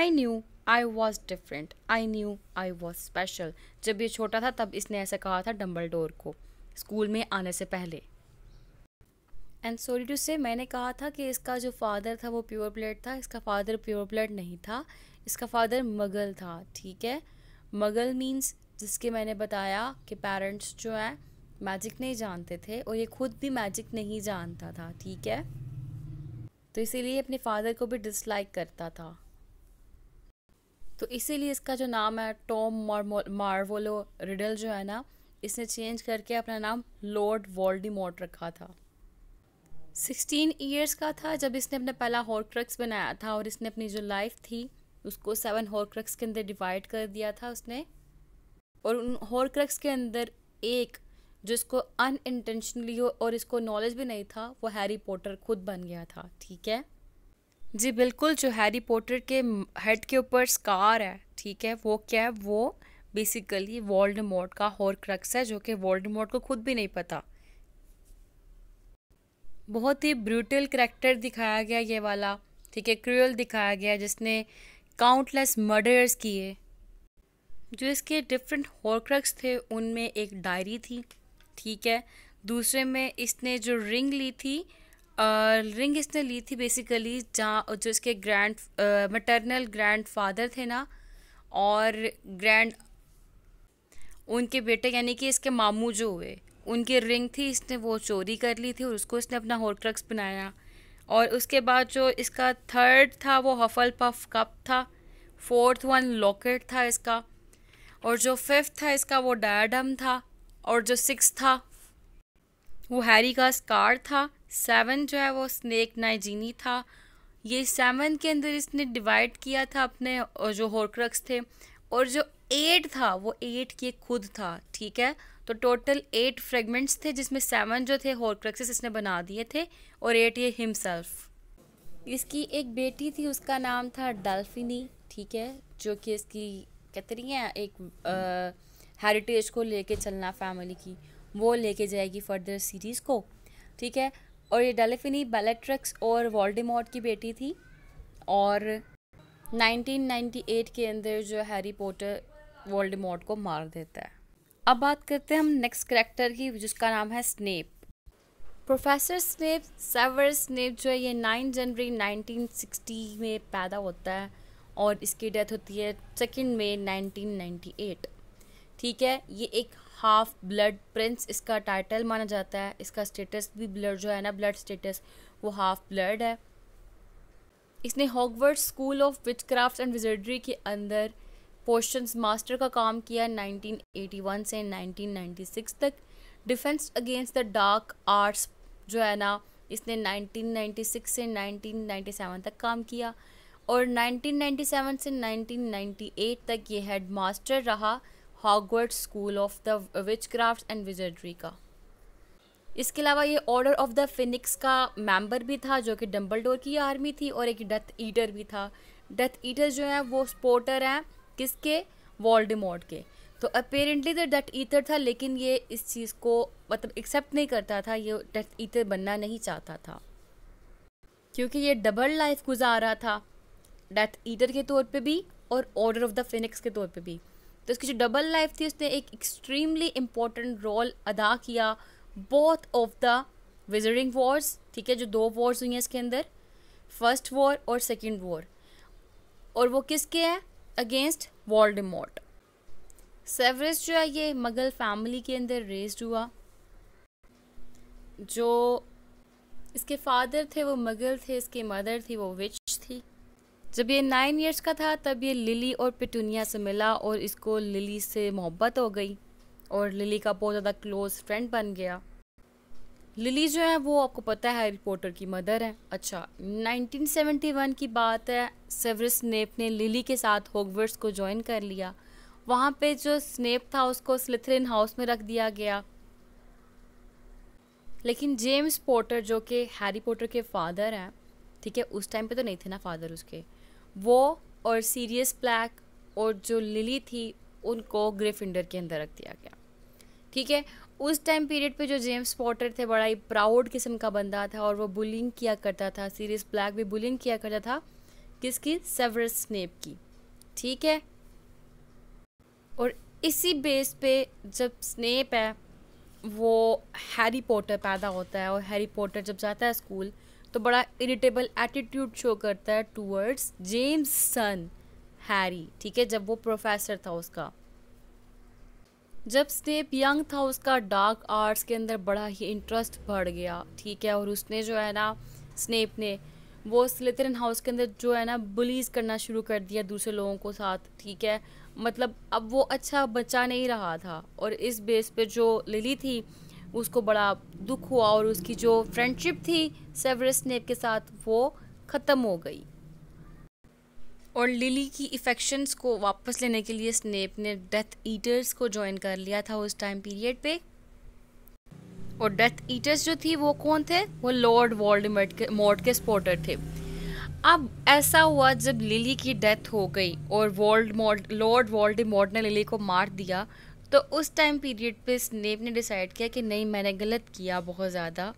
I knew I was different I knew I was special जब ये छोटा था तब इसने ऐसा कहा था डम्बल डोर को स्कूल में आने से पहले एंड सॉरी टू से मैंने कहा था कि इसका जो फादर था वो प्योर ब्लड था इसका फादर प्योर ब्लड नहीं था इसका फादर मगल था ठीक है मगल मीन्स जिसके मैंने बताया कि पेरेंट्स जो हैं मैजिक नहीं जानते थे और ये खुद भी मैजिक नहीं जानता था ठीक है तो इसीलिए अपने फादर को भी डिसलाइक करता था तो इसीलिए इसका जो नाम है टॉम मार्वोलो रिडल जो है ना इसने चेंज करके अपना नाम लॉर्ड वॉल्डी रखा था सिक्सटीन ईयर्स का था जब इसने अपना पहला हॉर्क्रक्स बनाया था और इसने अपनी जो लाइफ थी उसको सेवन हॉर्क्रक्स के अंदर डिवाइड कर दिया था उसने और उन हॉर्क्रक्स के अंदर एक जो इसको इंटेंशनली हो और इसको नॉलेज भी नहीं था वो हैरी पॉटर खुद बन गया था ठीक है जी बिल्कुल जो हैरी पॉटर के हेड के ऊपर स्कार है ठीक है वो क्या है वो बेसिकली वर्ल्ड मोड का हॉर क्रक्स है जो कि वर्ल्ड मोड को खुद भी नहीं पता बहुत ही ब्रूटल करेक्टर दिखाया गया ये वाला ठीक है क्रियल दिखाया गया जिसने काउंटलेस मर्डर्स किए जो इसके डिफरेंट हॉर्क्रक्स थे उनमें एक डायरी थी ठीक है दूसरे में इसने जो रिंग ली थी रिंग इसने ली थी बेसिकली जहाँ जो इसके ग्रैंड मटरनल ग्रैंड फादर थे ना और ग्रैंड उनके बेटे यानी कि इसके मामू जो हुए उनकी रिंग थी इसने वो चोरी कर ली थी और उसको इसने अपना क्रक्स बनाया और उसके बाद जो इसका थर्ड था वो हफल पफ कप था फोर्थ वन लॉकेट था इसका और जो फिफ्थ था इसका वो डायडम था और जो सिक्स था वो हैरी का स्कार था सेवन जो है वो स्नैक नाइजीनी था ये सेवन के अंदर इसने डिवाइड किया था अपने जो हॉर्क्रक्स थे और जो एट था वो एट के खुद था ठीक है तो टोटल एट फ्रेगमेंट्स थे जिसमें सेवन जो थे हॉर्क्रक्सेस इसने बना दिए थे और एट ये हिमसेल्फ इसकी एक बेटी थी उसका नाम था डाल्फिनी ठीक है जो कि इसकी कहते नहीं है एक हेरिटेज को लेके चलना फैमिली की वो लेके जाएगी फर्दर सीरीज़ को ठीक है और ये डेलेफिनी बेलेट्रिक्स और वॉल्डेमॉट की बेटी थी और 1998 के अंदर जो हैरी पोटर वॉल्डेमॉट को मार देता है अब बात करते हैं हम नेक्स्ट करेक्टर की जिसका नाम है Snape professor Snape Severus Snape जो है ये 9 जनवरी 1960 में पैदा होता है और इसकी डेथ होती है सेकेंड मई 1998 ठीक है ये एक हाफ ब्लड प्रिंस इसका टाइटल माना जाता है इसका स्टेटस भी ब्लड जो है ना ब्लड स्टेटस वो हाफ ब्लड है इसने Hogwarts school of which craft and wizardry के अंदर पोशन मास्टर का काम किया 1981 से 1996 तक defence against the dark arts जो है ना इसने 1996 से 1997 तक काम किया और 1997 से 1998 तक ये हेड मास्टर रहा Hogwarts school of the which craft and wizardry का इसके अलावा ये ऑर्डर ऑफ द फिनिक्स का मेंबर भी था जो कि डम्बल की आर्मी थी और एक डेथ ईटर भी था डेथ ईटर जो है वो स्पोर्टर हैं किसके वॉल्डेमोड के तो अपेरेंटली तो डेथ ईटर था लेकिन ये इस चीज़ को मतलब एक्सेप्ट नहीं करता था ये डेथ ईटर बनना नहीं चाहता था क्योंकि ये डबल लाइफ गुजार रहा था डेथ ईटर के तौर पे भी और ऑर्डर ऑफ द फिनिक्स के तौर पे भी तो इसकी जो डबल लाइफ थी उसने एक एक्सट्रीमली इम्पॉर्टेंट रोल अदा किया both of the wizarding wars ठीक है जो दो वॉर्स हुई हैं इसके अंदर फर्स्ट वॉर और सेकेंड वॉर और वो किसके हैं अगेंस्ट मोट सेवरेस्ट जो है ये मगल फैमिली के अंदर रेज हुआ जो इसके फादर थे वो मगल थे इसके मदर थी वो विच थी जब ये नाइन इयर्स का था तब ये लिली और पिटूनिया से मिला और इसको लिली से मोहब्बत हो गई और लिली का बहुत ज़्यादा क्लोज फ्रेंड बन गया लिली जो है वो आपको पता है हैरी पॉटर की मदर है अच्छा 1971 की बात है सेवरस स्नेप ने लिली के साथ होगवर्ट्स को ज्वाइन कर लिया वहाँ पे जो स्नेप था उसको स्लिथरिन हाउस में रख दिया गया लेकिन जेम्स पोटर जो कि हैरी पोटर के फादर हैं ठीक है उस टाइम पे तो नहीं थे ना फादर उसके वो और सीरियस ब्लैक और जो लिली थी उनको ग्रिफिंडर के अंदर रख दिया गया ठीक है उस टाइम पीरियड पे जो जेम्स पॉटर थे बड़ा ही प्राउड किस्म का बंदा था और वो बुलिंग किया करता था सीरियस ब्लैक भी बुलिंग किया करता था किसकी सेवर स्नेप की ठीक है और इसी बेस पे जब स्नेप है वो हैरी पॉटर पैदा होता है और हैरी पॉटर जब जाता है स्कूल तो बड़ा इरिटेबल एटीट्यूड शो करता है टूवर्ड्स जेम्स सन हैरी ठीक है जब वो प्रोफेसर था उसका जब स्नेप यंग था उसका डार्क आर्ट्स के अंदर बड़ा ही इंटरेस्ट बढ़ गया ठीक है और उसने जो है ना स्नेप ने वो स्लेथरन हाउस के अंदर जो है ना बुलीज करना शुरू कर दिया दूसरे लोगों को साथ ठीक है मतलब अब वो अच्छा बच्चा नहीं रहा था और इस बेस पे जो लिली थी उसको बड़ा दुख हुआ और उसकी जो फ्रेंडशिप थी सेवरस स्नेप के साथ वो ख़त्म हो गई और लिली की इफेक्शंस को वापस लेने के लिए स्नेप ने डेथ ईटर्स को ज्वाइन कर लिया था उस टाइम पीरियड पे और डेथ ईटर्स जो थी वो कौन थे वो लॉर्ड वॉल्ड के मोर्ड के स्पोर्टर थे अब ऐसा हुआ जब लिली की डेथ हो गई और वॉल्ड लॉर्ड वॉल्ड ने लिली को मार दिया तो उस टाइम पीरियड पे स्नेप ने डिसाइड किया कि नहीं मैंने गलत किया बहुत ज़्यादा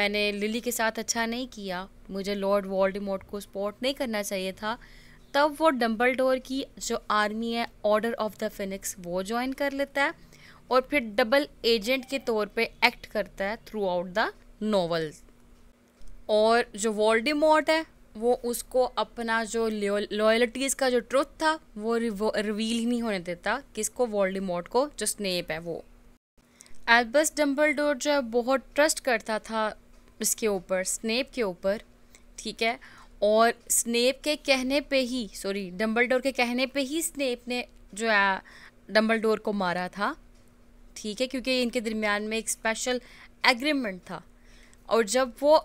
मैंने लिली के साथ अच्छा नहीं किया मुझे लॉर्ड वॉल्ड को सपोर्ट नहीं करना चाहिए था तब वो डम्बल डोर की जो आर्मी है ऑर्डर ऑफ द फिनिक्स वो ज्वाइन कर लेता है और फिर डबल एजेंट के तौर पे एक्ट करता है थ्रू आउट द नॉवल्स और जो वॉल्डी है वो उसको अपना जो लॉयल्टीज़ का जो ट्रुथ था वो रिवील ही नहीं होने देता किसको वॉल्डीमोट को जो स्नेप है वो एल्बस डम्बल जो है बहुत ट्रस्ट करता था इसके ऊपर स्नेप के ऊपर ठीक है और स्नेप के कहने पे ही सॉरी डम्बल के कहने पे ही स्नेप ने जो है डम्बल को मारा था ठीक है क्योंकि इनके दरमियान में एक स्पेशल एग्रीमेंट था और जब वो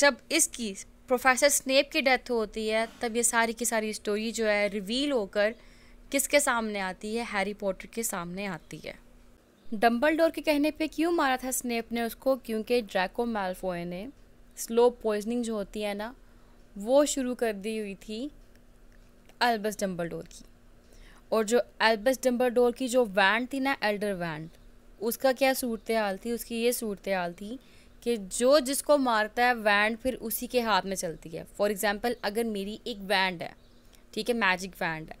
जब इसकी प्रोफेसर स्नेप की डेथ होती है तब ये सारी की सारी स्टोरी जो है रिवील होकर किसके सामने आती है हैरी पॉटर के सामने आती है डम्बल डोर के कहने पे क्यों मारा था स्नेप ने उसको क्योंकि ड्रैको मेल्फोए ने स्लो पॉइजनिंग जो होती है ना वो शुरू कर दी हुई थी एल्बस डम्बल डोर की और जो एल्बस डम्बल डोर की जो वैंड थी ना एल्डर वैंड उसका क्या सूरत हाल थी उसकी ये सूरत हाल थी कि जो जिसको मारता है वैंड फिर उसी के हाथ में चलती है फॉर एग्ज़ाम्पल अगर मेरी एक वैंड है ठीक है मैजिक वैंड है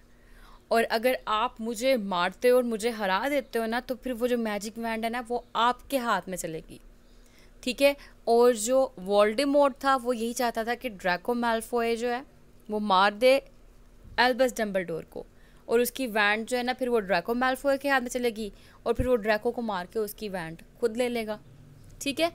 और अगर आप मुझे मारते हो और मुझे हरा देते हो ना तो फिर वो जो मैजिक वैंड है ना वो आपके हाथ में चलेगी ठीक है और जो मोड था वो यही चाहता था कि ड्रैको मेल्फोए जो है वो मार दे एल्बस डम्बल को और उसकी वैंड जो है ना फिर वो ड्रैको मेल्फोए के हाथ में चलेगी और फिर वो ड्रैको को मार के उसकी वैंड खुद ले लेगा ठीक है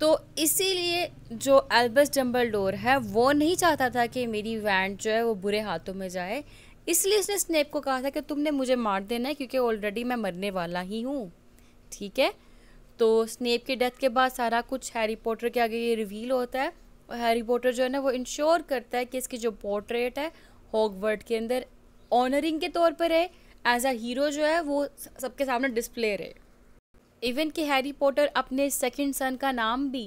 तो इसीलिए जो एल्बस जम्बल डोर है वो नहीं चाहता था कि मेरी वैंड जो है वो बुरे हाथों में जाए इसलिए उसने स्नेप को कहा था कि तुमने मुझे मार देना है क्योंकि ऑलरेडी मैं मरने वाला ही हूँ ठीक है तो स्नेप के डेथ के बाद सारा कुछ हैरी पॉटर के आगे ये रिवील होता है और हैरी पॉटर जो है ना वो इंश्योर करता है कि इसकी जो पोर्ट्रेट है हॉगवर्ड के अंदर ऑनरिंग के तौर पर है एज अ हीरो जो है वो सबके सामने डिस्प्ले रहे इवन कि हैरी पॉटर अपने सेकंड सन का नाम भी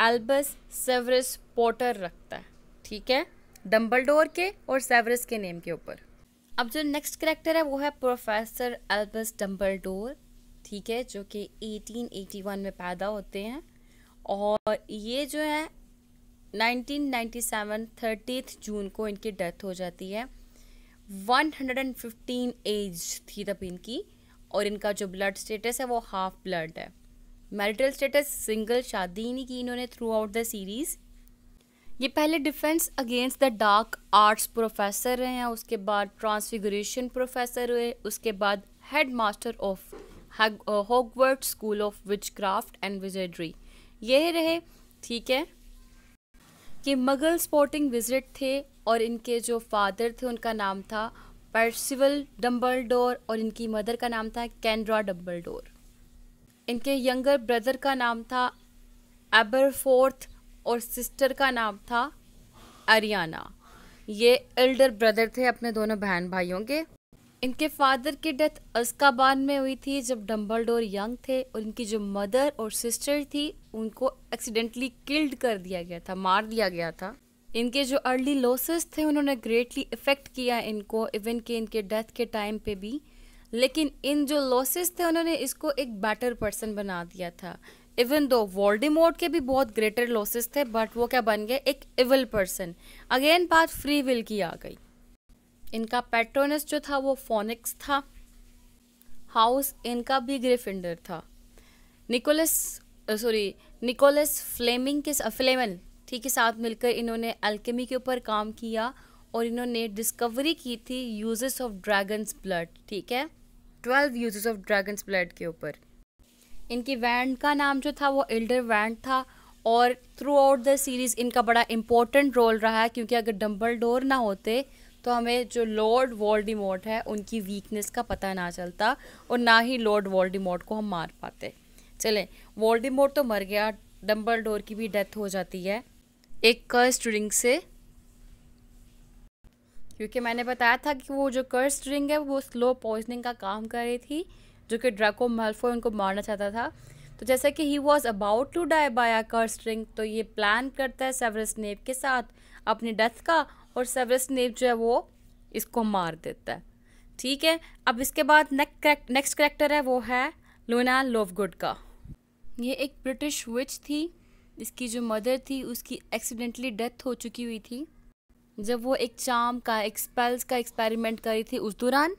एल्बस सेवरस पॉटर रखता है ठीक है डम्बलडोर के और सेवरस के नेम के ऊपर अब जो नेक्स्ट करेक्टर है वो है प्रोफेसर एल्बस डम्बलडोर ठीक है जो कि 1881 में पैदा होते हैं और ये जो है 1997 30th जून को इनकी डेथ हो जाती है 115 एज थी तब इनकी और इनका जो ब्लड स्टेटस है वो हाफ ब्लड है मैरिटल स्टेटस सिंगल शादी ही नहीं की इन्होंने थ्रू आउट द सीरीज़ ये पहले defence against the dark arts professor रहे हैं उसके बाद ट्रांसफिगरेशन प्रोफेसर हुए उसके बाद head master of Hogwarts school of which craft and wizardry ये रहे ठीक है कि मगल स्पोर्टिंग विजिट थे और इनके जो फादर थे उनका नाम था पर्सिवल डम्बल डोर और इनकी मदर का नाम था कैंड्रा डम्बल इनके यंगर ब्रदर का नाम था एबरफोर्थ और सिस्टर का नाम था अरियाना ये एल्डर ब्रदर थे अपने दोनों बहन भाइयों के इनके फादर की डेथ अस्काबान में हुई थी जब डम्बल यंग थे और इनकी जो मदर और सिस्टर थी उनको एक्सीडेंटली किल्ड कर दिया गया था मार दिया गया था इनके जो अर्ली लॉसेस थे उन्होंने ग्रेटली इफ़ेक्ट किया इनको इवन के इनके डेथ के टाइम पे भी लेकिन इन जो लॉसेस थे उन्होंने इसको एक बेटर पर्सन बना दिया था इवन दो वॉल्डीमोट के भी बहुत ग्रेटर लॉसेस थे बट वो क्या बन गए एक इविल पर्सन अगेन बात फ्री विल की आ गई इनका पेट्रोनस जो था वो फोनिक्स था हाउस इनका भी ग्रेफिंडर था निकोलस सॉरी निकोलस फ्लेमिंग के फ्लेमन ठीक है साथ मिलकर इन्होंने अल्केमी के ऊपर काम किया और इन्होंने डिस्कवरी की थी यूजेस ऑफ ड्रैगन्स ब्लड ठीक है twelve uses of dragons blood के ऊपर इनकी वैंड का नाम जो था वो एल्डर वैंड था और थ्रू आउट द सीरीज़ इनका बड़ा इम्पोर्टेंट रोल रहा है क्योंकि अगर डम्बल डोर ना होते तो हमें जो लॉर्ड मोट है उनकी वीकनेस का पता ना चलता और ना ही लॉर्ड मोट को हम मार पाते चलें मोट तो मर गया डम्बल डोर की भी डेथ हो जाती है एक कर्स्ट स्ट्रिंग से क्योंकि मैंने बताया था कि वो जो कर्स्ट स्ट्रिंग है वो स्लो पॉइजनिंग का काम कर रही थी जो कि ड्राको मल्फो उनको मारना चाहता था तो जैसा कि he was about to die by a string तो ये प्लान करता है सेवर स्नेप के साथ अपनी डेथ का और सेवर स्नेप जो है वो इसको मार देता है ठीक है अब इसके बाद नेक्स्ट नेक्स्ट करेक्टर है वो है लोना लोवगुड का ये एक ब्रिटिश विच थी इसकी जो मदर थी उसकी एक्सीडेंटली डेथ हो चुकी हुई थी जब वो एक चाम का एक स्पेल्स का एक्सपेरिमेंट करी थी उस दौरान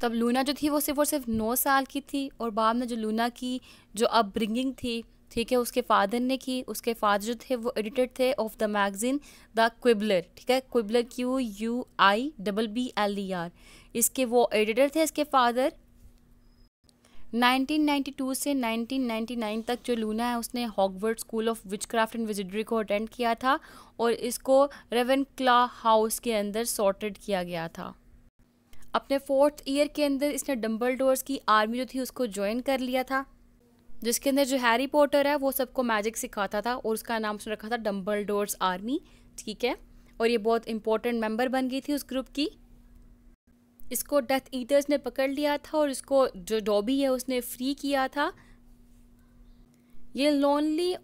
तब लूना जो थी वो सिर्फ और सिर्फ नौ साल की थी और बाद में जो लूना की जो अपब्रिंगिंग थी ठीक है उसके फादर ने की उसके फादर जो थे वो एडिटर थे of the magazine the Quibbler ठीक है Quibbler Q U I double B L E R इसके वो एडिटर थे इसके फादर 1992 से 1999 तक जो लूना है उसने Hogwarts school of witchcraft and wizardry को अटेंड किया था और इसको रेवन क्ला हाउस के अंदर सॉर्टेड किया गया था अपने फोर्थ ईयर के अंदर इसने डम्बल डोर्स की आर्मी जो थी उसको ज्वाइन कर लिया था जिसके अंदर जो हैरी पॉटर है वो सबको मैजिक सिखाता था और उसका नाम उसने रखा था डम्बल डोर्स आर्मी ठीक है और ये बहुत इंपॉर्टेंट मेंबर बन गई थी उस ग्रुप की इसको डेथ ईटर्स ने पकड़ लिया था और इसको जो डॉबी है उसने फ्री किया था ये लोनली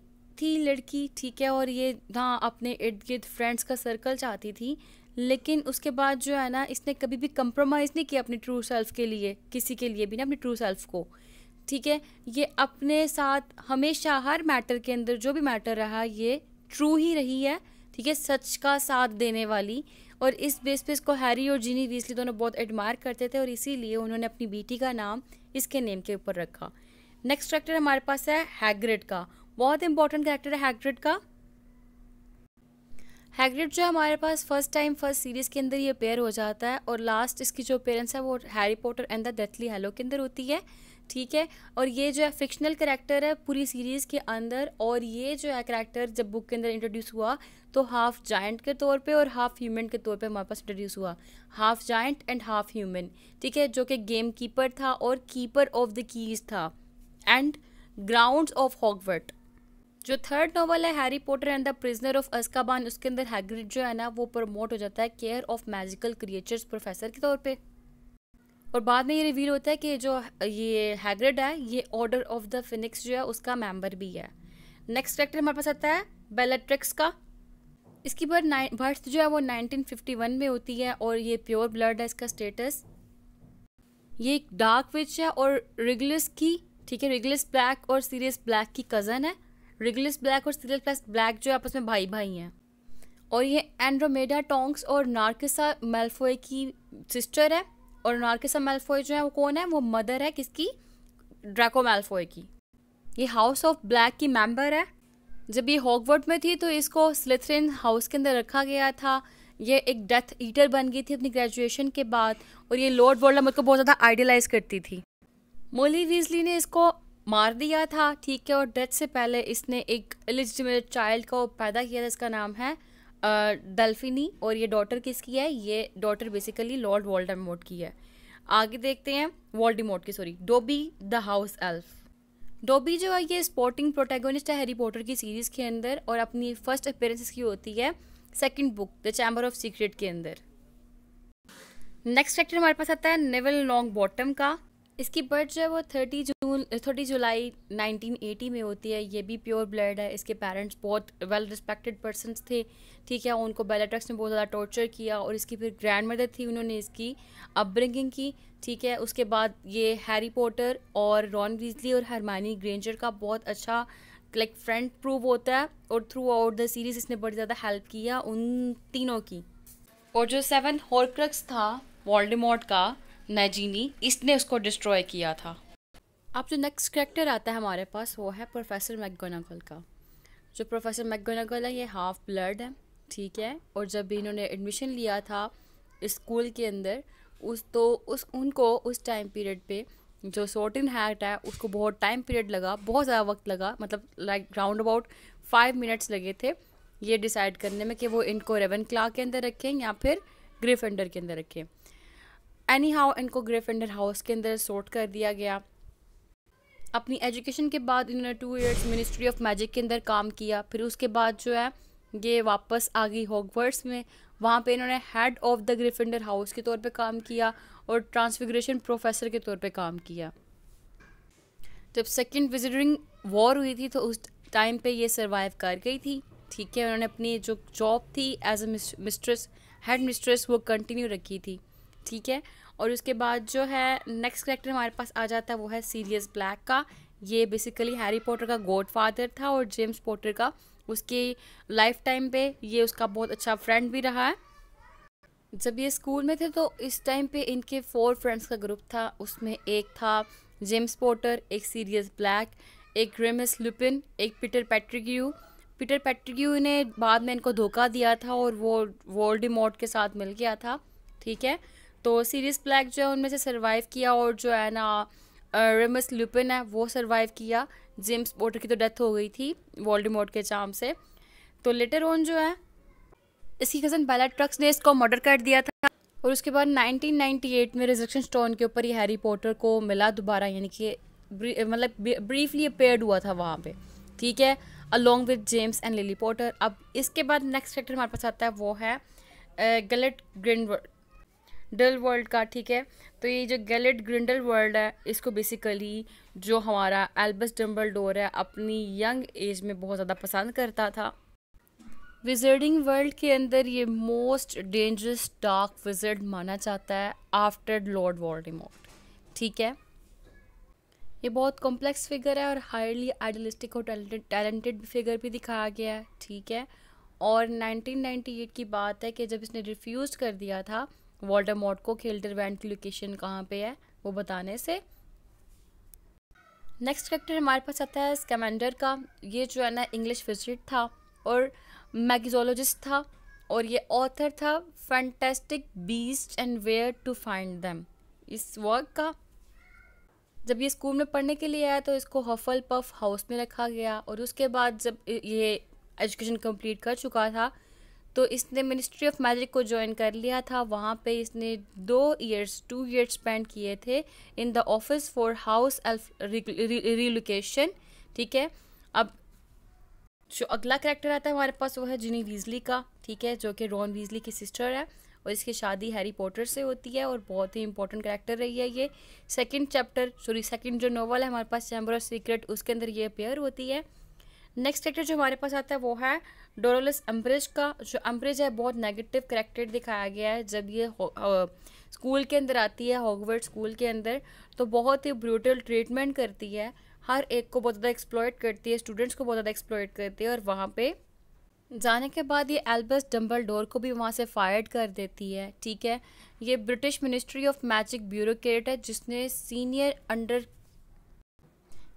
थी लड़की ठीक है और ये ना अपने इर्द गिर्द फ्रेंड्स का सर्कल चाहती थी लेकिन उसके बाद जो है ना इसने कभी भी कंप्रोमाइज़ नहीं किया अपने ट्रू सेल्फ के लिए किसी के लिए भी ना अपने ट्रू सेल्फ को ठीक है ये अपने साथ हमेशा हर मैटर के अंदर जो भी मैटर रहा ये ट्रू ही रही है ठीक है सच का साथ देने वाली और इस बेस पे इसको हैरी और जीनी वीसली दोनों बहुत एडमायर करते थे और इसीलिए उन्होंने अपनी बेटी का नाम इसके नेम के ऊपर रखा नेक्स्ट करेक्टर हमारे पास है हैग्रिड का बहुत इंपॉर्टेंट करेक्टर है हैग्रिड का हैग्रिड जो हमारे पास फर्स्ट टाइम फर्स्ट सीरीज़ के अंदर ये अपेयर हो जाता है और लास्ट इसकी जो अपेयरेंस है वो Harry Potter and the Deathly Hallows के अंदर होती है ठीक है और ये जो है फिक्शनल करेक्टर है पूरी सीरीज़ के अंदर और ये जो है करेक्टर जब बुक के अंदर इंट्रोड्यूस हुआ तो हाफ जाइंट के तौर पे और हाफ ह्यूमन के तौर पे हमारे पास इंट्रोड्यूस हुआ half giant and half human ठीक है जो कि गेम कीपर था और कीपर ऑफ द कीज था एंड ग्राउंड ऑफ हॉकवर्ट जो थर्ड नॉवल है Harry Potter and the Prisoner of Azkaban उसके अंदर हैग्रिड जो है ना वो प्रमोट हो जाता है care of magical creatures professor के तौर पे और बाद में ये रिवील होता है कि जो ये हैग्रिड है ये ऑर्डर ऑफ द फिनिक्स जो है उसका मेंबर भी है नेक्स्ट करेक्टर हमारे पास आता है बेलेट्रिक्स का इसकी बर्थ बर्थ जो है वो 1951 में होती है और ये प्योर ब्लड है इसका स्टेटस ये एक डार्क विच है और रिगलिस की ठीक है रिगलिस ब्लैक और सीरियस ब्लैक की कज़न है रिगलिस ब्लैक और सीरियस प्लस ब्लैक जो है आपस में भाई भाई हैं और ये एंड्रोमेडा टोंक्स और नार्किसा मेल्फोए की सिस्टर है और नार्किस मेल्फोय जो है वो कौन है वो मदर है किसकी ड्रैको मेल्फोय की ये हाउस ऑफ ब्लैक की मेंबर है जब ये हॉकवर्ड में थी तो इसको स्लिथरिन हाउस के अंदर रखा गया था ये एक डेथ ईटर बन गई थी अपनी ग्रेजुएशन के बाद और ये लॉर्ड वर्ल्ड मुझको बहुत ज़्यादा आइडियलाइज करती थी मोली वीजली ने इसको मार दिया था ठीक है और डेथ से पहले इसने एक एलिजिमेट चाइल्ड को पैदा किया था इसका नाम है डल्फिनी और ये डॉटर किसकी है ये डॉटर बेसिकली लॉर्ड वॉल्डेमोट की है आगे देखते हैं वॉल्डेमोट की sorry Dobby the house elf Dobby जो है ये स्पोर्टिंग प्रोटेगोनिस्ट है हैरी पॉटर की सीरीज़ के अंदर और अपनी फर्स्ट अपेयरेंस की होती है second book the chamber of secret के अंदर नेक्स्ट फैक्टर हमारे पास आता है नेवल लॉन्ग बॉटम का इसकी बर्थ जो है वो थर्टी जून थर्टी जुलाई 1980 में होती है ये भी प्योर ब्लड है इसके पेरेंट्स बहुत वेल रिस्पेक्टेड पर्सन थे ठीक है उनको बेलाट्रक्स ने बहुत ज़्यादा टॉर्चर किया और इसकी फिर ग्रैंड मदर थी उन्होंने इसकी अपब्रिंगिंग की ठीक है उसके बाद ये हैरी पॉटर और रॉन वीजली और हरमानी ग्रेंजर का बहुत अच्छा लाइक फ्रेंड प्रूव होता है और थ्रू आउट द सीरीज़ इसने बड़ी ज़्यादा हेल्प किया उन तीनों की और जो सेवन हॉर्क्रक्स था वॉल्डिमोट का नजीनी इसने उसको डिस्ट्रॉय किया था अब जो नेक्स्ट करेक्टर आता है हमारे पास वो है प्रोफेसर मैगोनागल का जो प्रोफेसर मैगोनागल है ये हाफ ब्लड है ठीक है और जब भी इन्होंने एडमिशन लिया था स्कूल के अंदर उस तो उस उनको उस टाइम पीरियड पे जो सोटिन हैट है उसको बहुत टाइम पीरियड लगा बहुत ज़्यादा वक्त लगा मतलब like round about five minutes लगे थे ये डिसाइड करने में कि वो इनको रेवन क्ला के अंदर रखें या फिर ग्रिफ के अंदर रखें एनी हाउ इनको ग्रेफेंडर हाउस के अंदर सॉर्ट कर दिया गया अपनी एजुकेशन के बाद इन्होंने two years ministry of magic के अंदर काम किया फिर उसके बाद जो है ये वापस आ गई हॉकवर्ड्स में वहाँ पे इन्होंने head of the Gryffindor house के तौर पे काम किया और ट्रांसफिग्रेशन प्रोफेसर के तौर पे काम किया जब सेकंड विजिटिंग वॉर हुई थी तो उस टाइम पे ये सर्वाइव कर गई थी ठीक है उन्होंने अपनी जो जॉब थी as a mistress head mistress वो कंटिन्यू रखी थी ठीक है और उसके बाद जो है नेक्स्ट करेक्टर हमारे पास आ जाता है वो है सीरियस ब्लैक का ये बेसिकली हैरी पॉटर का गॉड फादर था और जेम्स पॉटर का उसकी लाइफ टाइम पे ये उसका बहुत अच्छा फ्रेंड भी रहा है जब ये स्कूल में थे तो इस टाइम पे इनके फोर फ्रेंड्स का ग्रुप था उसमें एक था जेम्स पॉटर एक सीरियस ब्लैक एक ग्रेमिस लुपिन एक पीटर पैट्रिक्यू पीटर पैट्रिक्यू ने बाद में इनको धोखा दिया था और वो वोल्डीमोट के साथ मिल गया था ठीक है तो सीरियस ब्लैक जो है उनमें से सर्वाइव किया और जो है ना रेमस लुपिन है वो सर्वाइव किया जेम्स पोटर की तो डेथ हो गई थी वॉल्डमोट के चाम से तो लेटर ऑन जो है इसकी कज़न बैला ट्रक्स ने इसको मर्डर कर दिया था और उसके बाद 1998 में रिजक्शन स्टोन के ऊपर ये हैरी पॉटर को मिला दोबारा यानी कि मतलब ब्रीफली अपेयर्ड हुआ था वहाँ पे ठीक है along with James and Lily Potter अब इसके बाद नेक्स्ट कैरेक्टर हमारे पास आता है वो है गलेट ग्रिंड डल वर्ल्ड का ठीक है तो ये जो गैलेट ग्रिंडल वर्ल्ड है इसको बेसिकली जो हमारा एल्बस डम्बल डोर है अपनी यंग एज में बहुत ज़्यादा पसंद करता था विजर्डिंग वर्ल्ड के अंदर ये मोस्ट डेंजरस डार्क विजर्ड माना जाता है आफ्टर लॉर्ड वॉल्ड ठीक है ये बहुत कॉम्प्लेक्स फिगर है और हाईली आइडलिस्टिक और टैलेंटेड टैलेंटेड फिगर भी दिखाया गया है ठीक है और 1998 की बात है कि जब इसने रिफ्यूज़ कर दिया था वॉल्टर मॉड को खेल्टर वैंड की लोकेशन कहाँ पे है वो बताने से नेक्स्ट करेक्टर हमारे पास आता है स्कैमेंडर का ये जो है ना इंग्लिश विजिट था और मैगजोलॉजिस्ट था और ये ऑथर था fantastic beast and where to find them इस वर्क का जब ये स्कूल में पढ़ने के लिए आया तो इसको हफल पफ हाउस में रखा गया और उसके बाद जब ये एजुकेशन कंप्लीट कर चुका था तो इसने मिनिस्ट्री ऑफ मैजिक को ज्वाइन कर लिया था वहाँ पे इसने दो ईयर्स टू ईयर्स स्पेंड किए थे in the office for house relocation ठीक है अब जो अगला करेक्टर आता है हमारे पास वो है जिनी वीजली का ठीक है जो कि रॉन वीजली की सिस्टर है और इसकी शादी हैरी पॉटर से होती है और बहुत ही इंपॉर्टेंट करेक्टर रही है ये सेकेंड चैप्टर सॉरी सेकेंड जो नॉवल है हमारे पास चैम्बर ऑफ सीक्रेट उसके अंदर ये अपेयर होती है नेक्स्ट करेक्टर जो हमारे पास आता है वो है डोरोलस अम्ब्रिज का जो अम्ब्रिज है बहुत नेगेटिव करेक्टर दिखाया गया है जब ये स्कूल के अंदर आती है हॉगवर्ड स्कूल के अंदर तो बहुत ही ब्रूटल ट्रीटमेंट करती है हर एक को बहुत ज़्यादा एक्सप्लॉयट करती है स्टूडेंट्स को बहुत ज़्यादा एक्सप्लॉयट करती है और वहाँ पर जाने के बाद ये एल्बस डम्बल डोर को भी वहाँ से फायर्ड कर देती है ठीक है ये British ministry of magic bureaucrat है जिसने senior under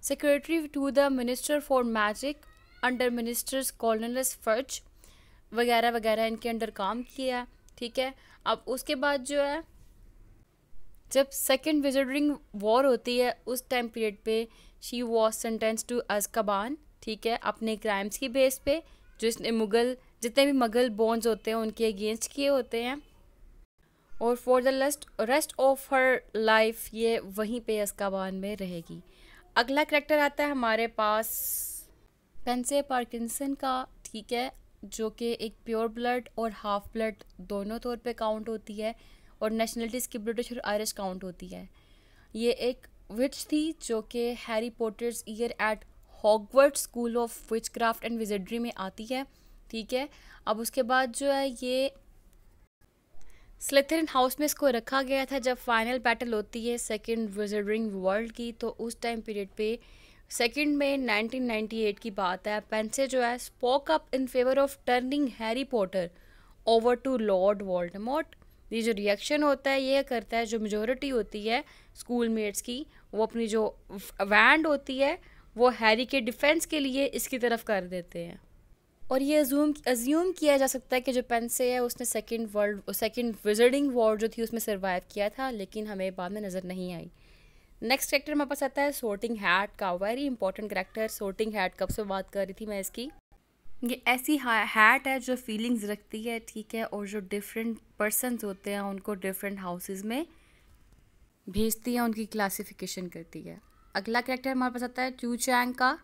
secretary to the minister for magic under ministers कॉलोनल्स फर्ज वगैरह वगैरह इनके अंडर काम किया ठीक है अब उसके बाद जो है जब सेकेंड विजिटरिंग वॉर होती है उस टाइम पीरियड पे she was sentence to Azkaban ठीक है अपने क्राइम्स की बेस पे जो इसने मुग़ल जितने भी मुग़ल बॉन्ड्स होते हैं उनके अगेंस्ट किए होते हैं और for the last rest of her life ये वहीं पे अजकबान में रहेगी अगला करेक्टर आता है हमारे पास पेंसे पार्किंसन का ठीक है जो कि एक प्योर ब्लड और हाफ ब्लड दोनों तौर पे काउंट होती है और नेशनलिटीज़ की ब्रिटिश और आयरिश काउंट होती है ये एक विच थी जो कि Harry Potter's year at Hogwarts school of which craft and wizardry में आती है ठीक है अब उसके बाद जो है ये स्लेथरन हाउस में इसको रखा गया था जब फाइनल बैटल होती है सेकेंड विजिटरिंग वर्ल्ड की तो उस टाइम पीरियड पर सेकंड में 1998 की बात है पेंसे जो है spoke up in favour of turning Harry Potter over to Lord Voldemort ये जो रिएक्शन होता है ये करता है जो मेजोरिटी होती है स्कूल मेट्स की वो अपनी जो वैंड होती है वो हैरी के डिफेंस के लिए इसकी तरफ कर देते हैं और ये अज्यूम अज्यूम किया जा सकता है कि जो पेंसे है उसने second world second wizarding war जो थी उसमें सर्वाइव किया था लेकिन हमें बाद में नज़र नहीं आई नेक्स्ट करेक्टर हमारे पास आता है सोर्टिंग हैट का very important character sorting hat कब से बात कर रही थी मैं इसकी ये ऐसी हैट है जो फीलिंग्स रखती है ठीक है और जो डिफरेंट पर्सनस होते हैं उनको डिफरेंट हाउसेज में भेजती है उनकी क्लासिफिकेशन करती है अगला करेक्टर हमारे पास आता है चू चैंग का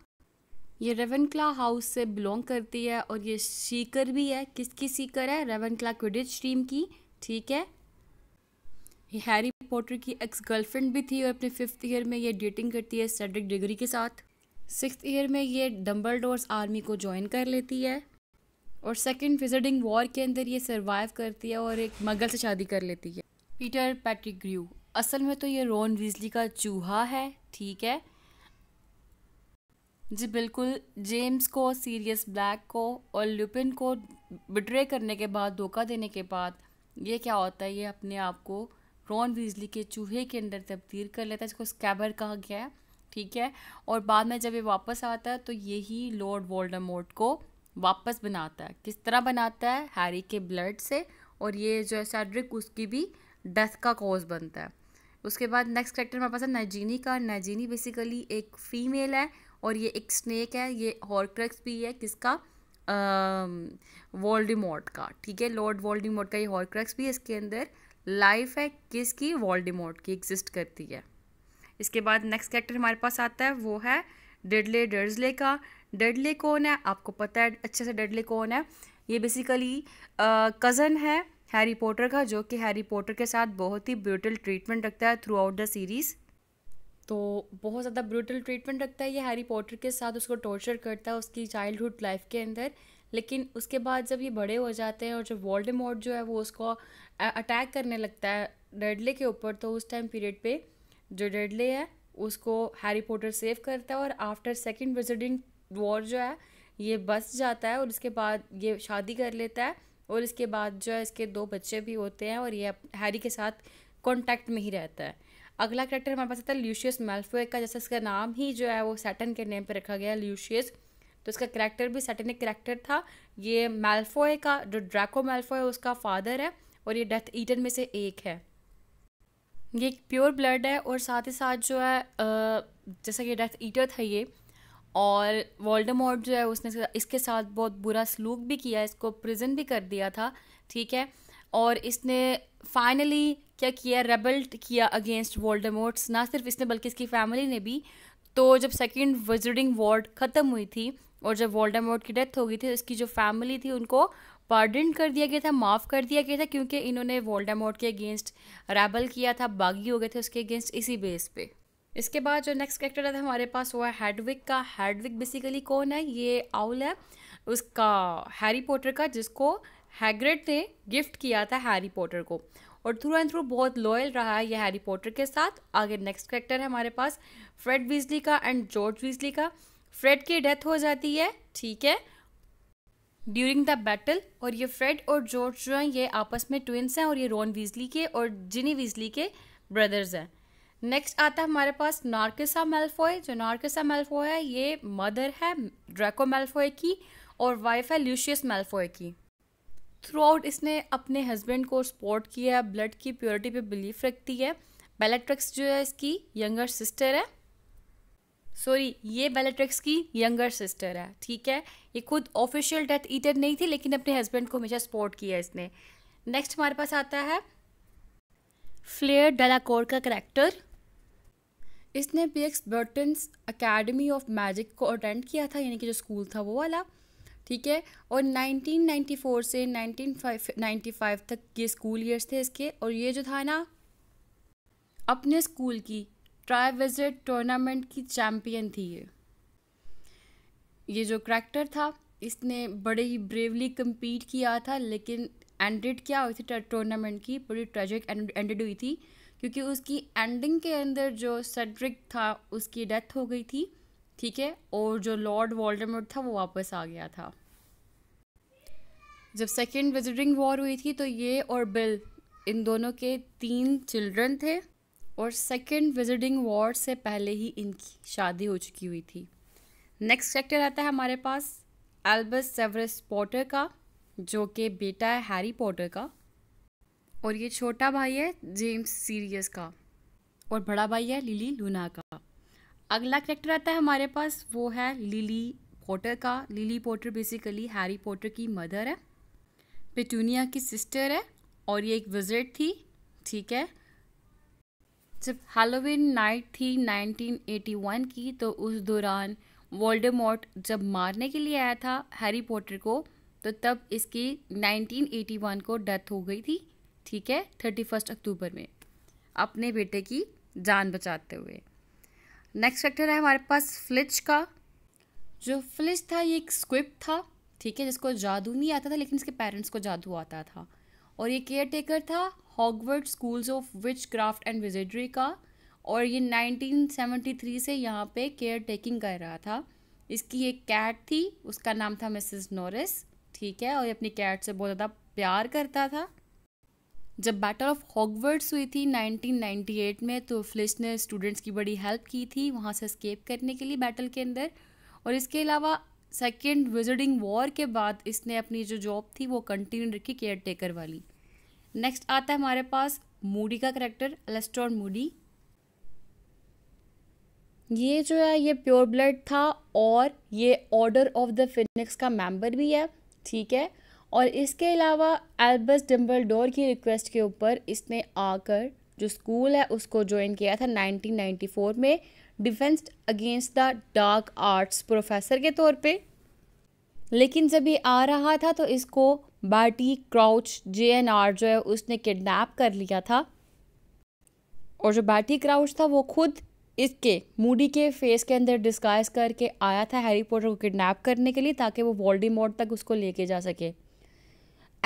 ये क्ला हाउस से बिलोंग करती है और ये सीकर भी है किसकी सीकर है क्ला क्विडिज टीम की ठीक है ये हैरी पॉटर की एक्स गर्लफ्रेंड भी थी और अपने फिफ्थ ईयर में ये डेटिंग करती है सेड्रिक डिग्री के साथ सिक्स ईयर में ये डम्बल डोर्स आर्मी को ज्वाइन कर लेती है और सेकेंड विजिटिंग वॉर के अंदर ये सर्वाइव करती है और एक मगल से शादी कर लेती है पीटर पैट्रिक ग्रू असल में तो ये रोन वीजली का चूहा है ठीक है जी बिल्कुल जेम्स को सीरियस ब्लैक को और लुपिन को बिट्रे करने के बाद धोखा देने के बाद ये क्या होता है ये अपने आप को रॉन वीजली के चूहे के अंदर तब्दील कर लेता है जिसको स्कैबर कहा गया है ठीक है और बाद में जब ये वापस आता है तो यही लॉर्ड वोल्डामोट को वापस बनाता है किस तरह बनाता है हैरी के ब्लड से और ये जो है सैड्रिक उसकी भी डेथ का कॉज बनता है उसके बाद नेक्स्ट करेक्टर हमारे पास है नजीनी का नजीनी बेसिकली एक फीमेल है और ये एक स्नेक है ये हॉर्क्रक्स भी है किसका वोल्डीमोट का ठीक है लॉर्ड वोल्डीमोट का ये हॉर्क्रक्स भी है इसके अंदर लाइफ है किसकी वॉल्डिमोट की एग्जिस्ट करती है इसके बाद नेक्स्ट कैरेक्टर हमारे पास आता है वो है डेडले डर्जले का डेडले कौन है आपको पता है अच्छे से डेडले कौन है ये बेसिकली कज़न है हैरी पॉटर का जो कि हैरी पॉटर के साथ बहुत ही ब्रूटल ट्रीटमेंट रखता है थ्रू आउट द सीरीज़ तो बहुत ज़्यादा ब्रूटल ट्रीटमेंट रखता है ये हैरी पॉटर के साथ उसको टॉर्चर करता है उसकी चाइल्डहुड लाइफ के अंदर लेकिन उसके बाद जब ये बड़े हो जाते हैं और जब वॉल्डेमॉर्ट जो है वो उसको अटैक करने लगता है डेडले के ऊपर तो उस टाइम पीरियड पे जो डेडले है उसको हैरी पॉटर सेव करता है और आफ्टर सेकंड विजिटिंग वॉर जो है ये बस जाता है और इसके बाद ये शादी कर लेता है और इसके बाद जो है इसके दो बच्चे भी होते हैं और ये हैरी के साथ कॉन्टैक्ट में ही रहता है अगला करेक्टर हमारे पास आता है ल्यूशियस मेल्फोय का जैसे इसका नाम ही जो है वो सैटन के नेम पर रखा गया है ल्यूशियस तो इसका करेक्टर भी सैटनिक करेक्टर था ये मेल्फोए का जो ड्रैको मेल्फोए उसका फादर है और ये डेथ ईटर में से एक है ये एक प्योर ब्लड है और साथ ही साथ जो है जैसा कि डेथ ईटर था ये और वॉल्डमोट जो है उसने इसके साथ बहुत बुरा सलूक भी किया इसको प्रिजन भी कर दिया था ठीक है और इसने फाइनली क्या किया रेबल्ट किया अगेंस्ट वोल्डेमोट्स ना सिर्फ इसने बल्कि इसकी फैमिली ने भी तो जब सेकेंड विजिटिंग वार्ड ख़त्म हुई थी और जब वोल्डेमोट की डेथ हो गई थी इसकी जो फैमिली थी उनको पार्डन कर दिया गया था माफ़ कर दिया गया था क्योंकि इन्होंने वोल्डामोट के अगेंस्ट रैबल किया था बागी हो गए थे उसके अगेंस्ट इसी बेस पे इसके बाद जो नेक्स्ट कैरेक्टर था हमारे पास हुआ है हैडविक का हैडविक बेसिकली कौन है ये आउल है उसका हैरी पॉटर का जिसको हैग्रेड ने गिफ्ट किया था हैरी पॉटर को और थ्रू एंड थ्रू बहुत लॉयल रहा है ये हैरी पॉटर के साथ आगे नेक्स्ट कैरेक्टर है हमारे पास फ्रेड वीजली का एंड जॉर्ज वीजली का फ्रेड की डेथ हो जाती है ठीक है ड्यूरिंग द बैटल और ये फ्रेड और जॉर्ज जो हैं ये आपस में ट्विंस हैं और ये रॉन वीजली के और जिनी वीजली के ब्रदर्स हैं नेक्स्ट आता है हमारे पास नार्किसा मेल्फोय जो नार्किसा मेल्फोय है ये मदर है ड्रैको मेल्फोय की और वाइफ है ल्यूशियस मेल्फोय की थ्रू आउट इसने अपने हस्बैंड को सपोर्ट किया है ब्लड की प्योरिटी पे बिलीफ रखती है बेलेट्रिक्स जो है इसकी यंगर सिस्टर है सॉरी ये बेलेट्रिक्स की यंगर सिस्टर है ठीक है ये खुद ऑफिशियल डेथ ईटर नहीं थी लेकिन अपने हस्बैंड को हमेशा सपोर्ट किया इसने नेक्स्ट हमारे पास आता है फ्लेयर डेलाकोर का करेक्टर इसने Beauxbatons academy of magic को अटेंड किया था यानी कि जो स्कूल था वो वाला ठीक है और 1994 से 1995 तक ये स्कूल ईयर्स थे इसके और ये जो था ना अपने स्कूल की ट्राई विजिट टूर्नामेंट की चैम्पियन थी ये ये जो करैक्टर था इसने बड़े ही ब्रेवली कम्पीट किया था लेकिन एंडेड क्या हुई थी टूर्नामेंट की बड़ी ट्रेजिक एंडेड हुई थी क्योंकि उसकी एंडिंग के अंदर जो सेड्रिक था उसकी डेथ हो गई थी ठीक है और जो लॉर्ड वॉल्डमोट था वो वापस आ गया था जब सेकेंड विजिटिंग वॉर हुई थी तो ये और बिल इन दोनों के तीन चिल्ड्रन थे और सेकेंड विजिटिंग वॉर से पहले ही इनकी शादी हो चुकी हुई थी नेक्स्ट कैरेक्टर आता है हमारे पास एल्बस सेवरस पॉटर का जो कि बेटा है हैरी पॉटर का और ये छोटा भाई है जेम्स सीरियस का और बड़ा भाई है लिली लूना का अगला करैक्टर आता है हमारे पास वो है लिली पॉटर का Lily Potter basically Harry Potter की मदर है पेटूनिया की सिस्टर है और ये एक विजिट थी ठीक है जब हेलोविन नाइट थी 1981 की तो उस दौरान वोल्डेमॉर्ट जब मारने के लिए आया था हैरी पॉटर को तो तब इसकी 1981 को डेथ हो गई थी ठीक है थर्टी फर्स्ट अक्टूबर में अपने बेटे की जान बचाते हुए नेक्स्ट फैक्टर है हमारे पास फ्लिच का जो फ्लिच था ये एक स्क्विप था ठीक है जिसको जादू नहीं आता था लेकिन इसके पेरेंट्स को जादू आता था और ये केयर टेकर था Hogwarts schools of which craft and wizardry का और ये 1973 से यहाँ पे केयर टेकिंग कर रहा था इसकी एक कैट थी उसका नाम था मिसेस नॉरिस ठीक है और ये अपनी कैट से बहुत ज़्यादा प्यार करता था जब बैटल ऑफ हॉगवर्ड्स हुई थी 1998 में तो फ्लिश ने स्टूडेंट्स की बड़ी हेल्प की थी वहाँ से स्केप करने के लिए बैटल के अंदर और इसके अलावा सेकेंड विजिटिंग वॉर के बाद इसने अपनी जो जॉब थी वो कंटिन्यू रखी केयर टेकर वाली नेक्स्ट आता है हमारे पास मूडी का करेक्टर एलेस्टॉन मूडी ये जो है ये प्योर ब्लड था और ये ऑर्डर ऑफ द फिनिक्स का मेंबर भी है ठीक है और इसके अलावा एल्बस डिम्बल की रिक्वेस्ट के ऊपर इसने आकर जो स्कूल है उसको ज्वाइन किया था 1994 में defence against the dark arts professor के तौर पे लेकिन जब ये आ रहा था तो इसको Barty Crouch J N R जो है उसने किडनैप कर लिया था और जो बैटी क्राउच था वो खुद इसके मूडी के फेस के अंदर डिस्काइज करके आया था हैरी पॉटर को किडनैप करने के लिए ताकि वो वॉल्डी तक उसको लेके जा सके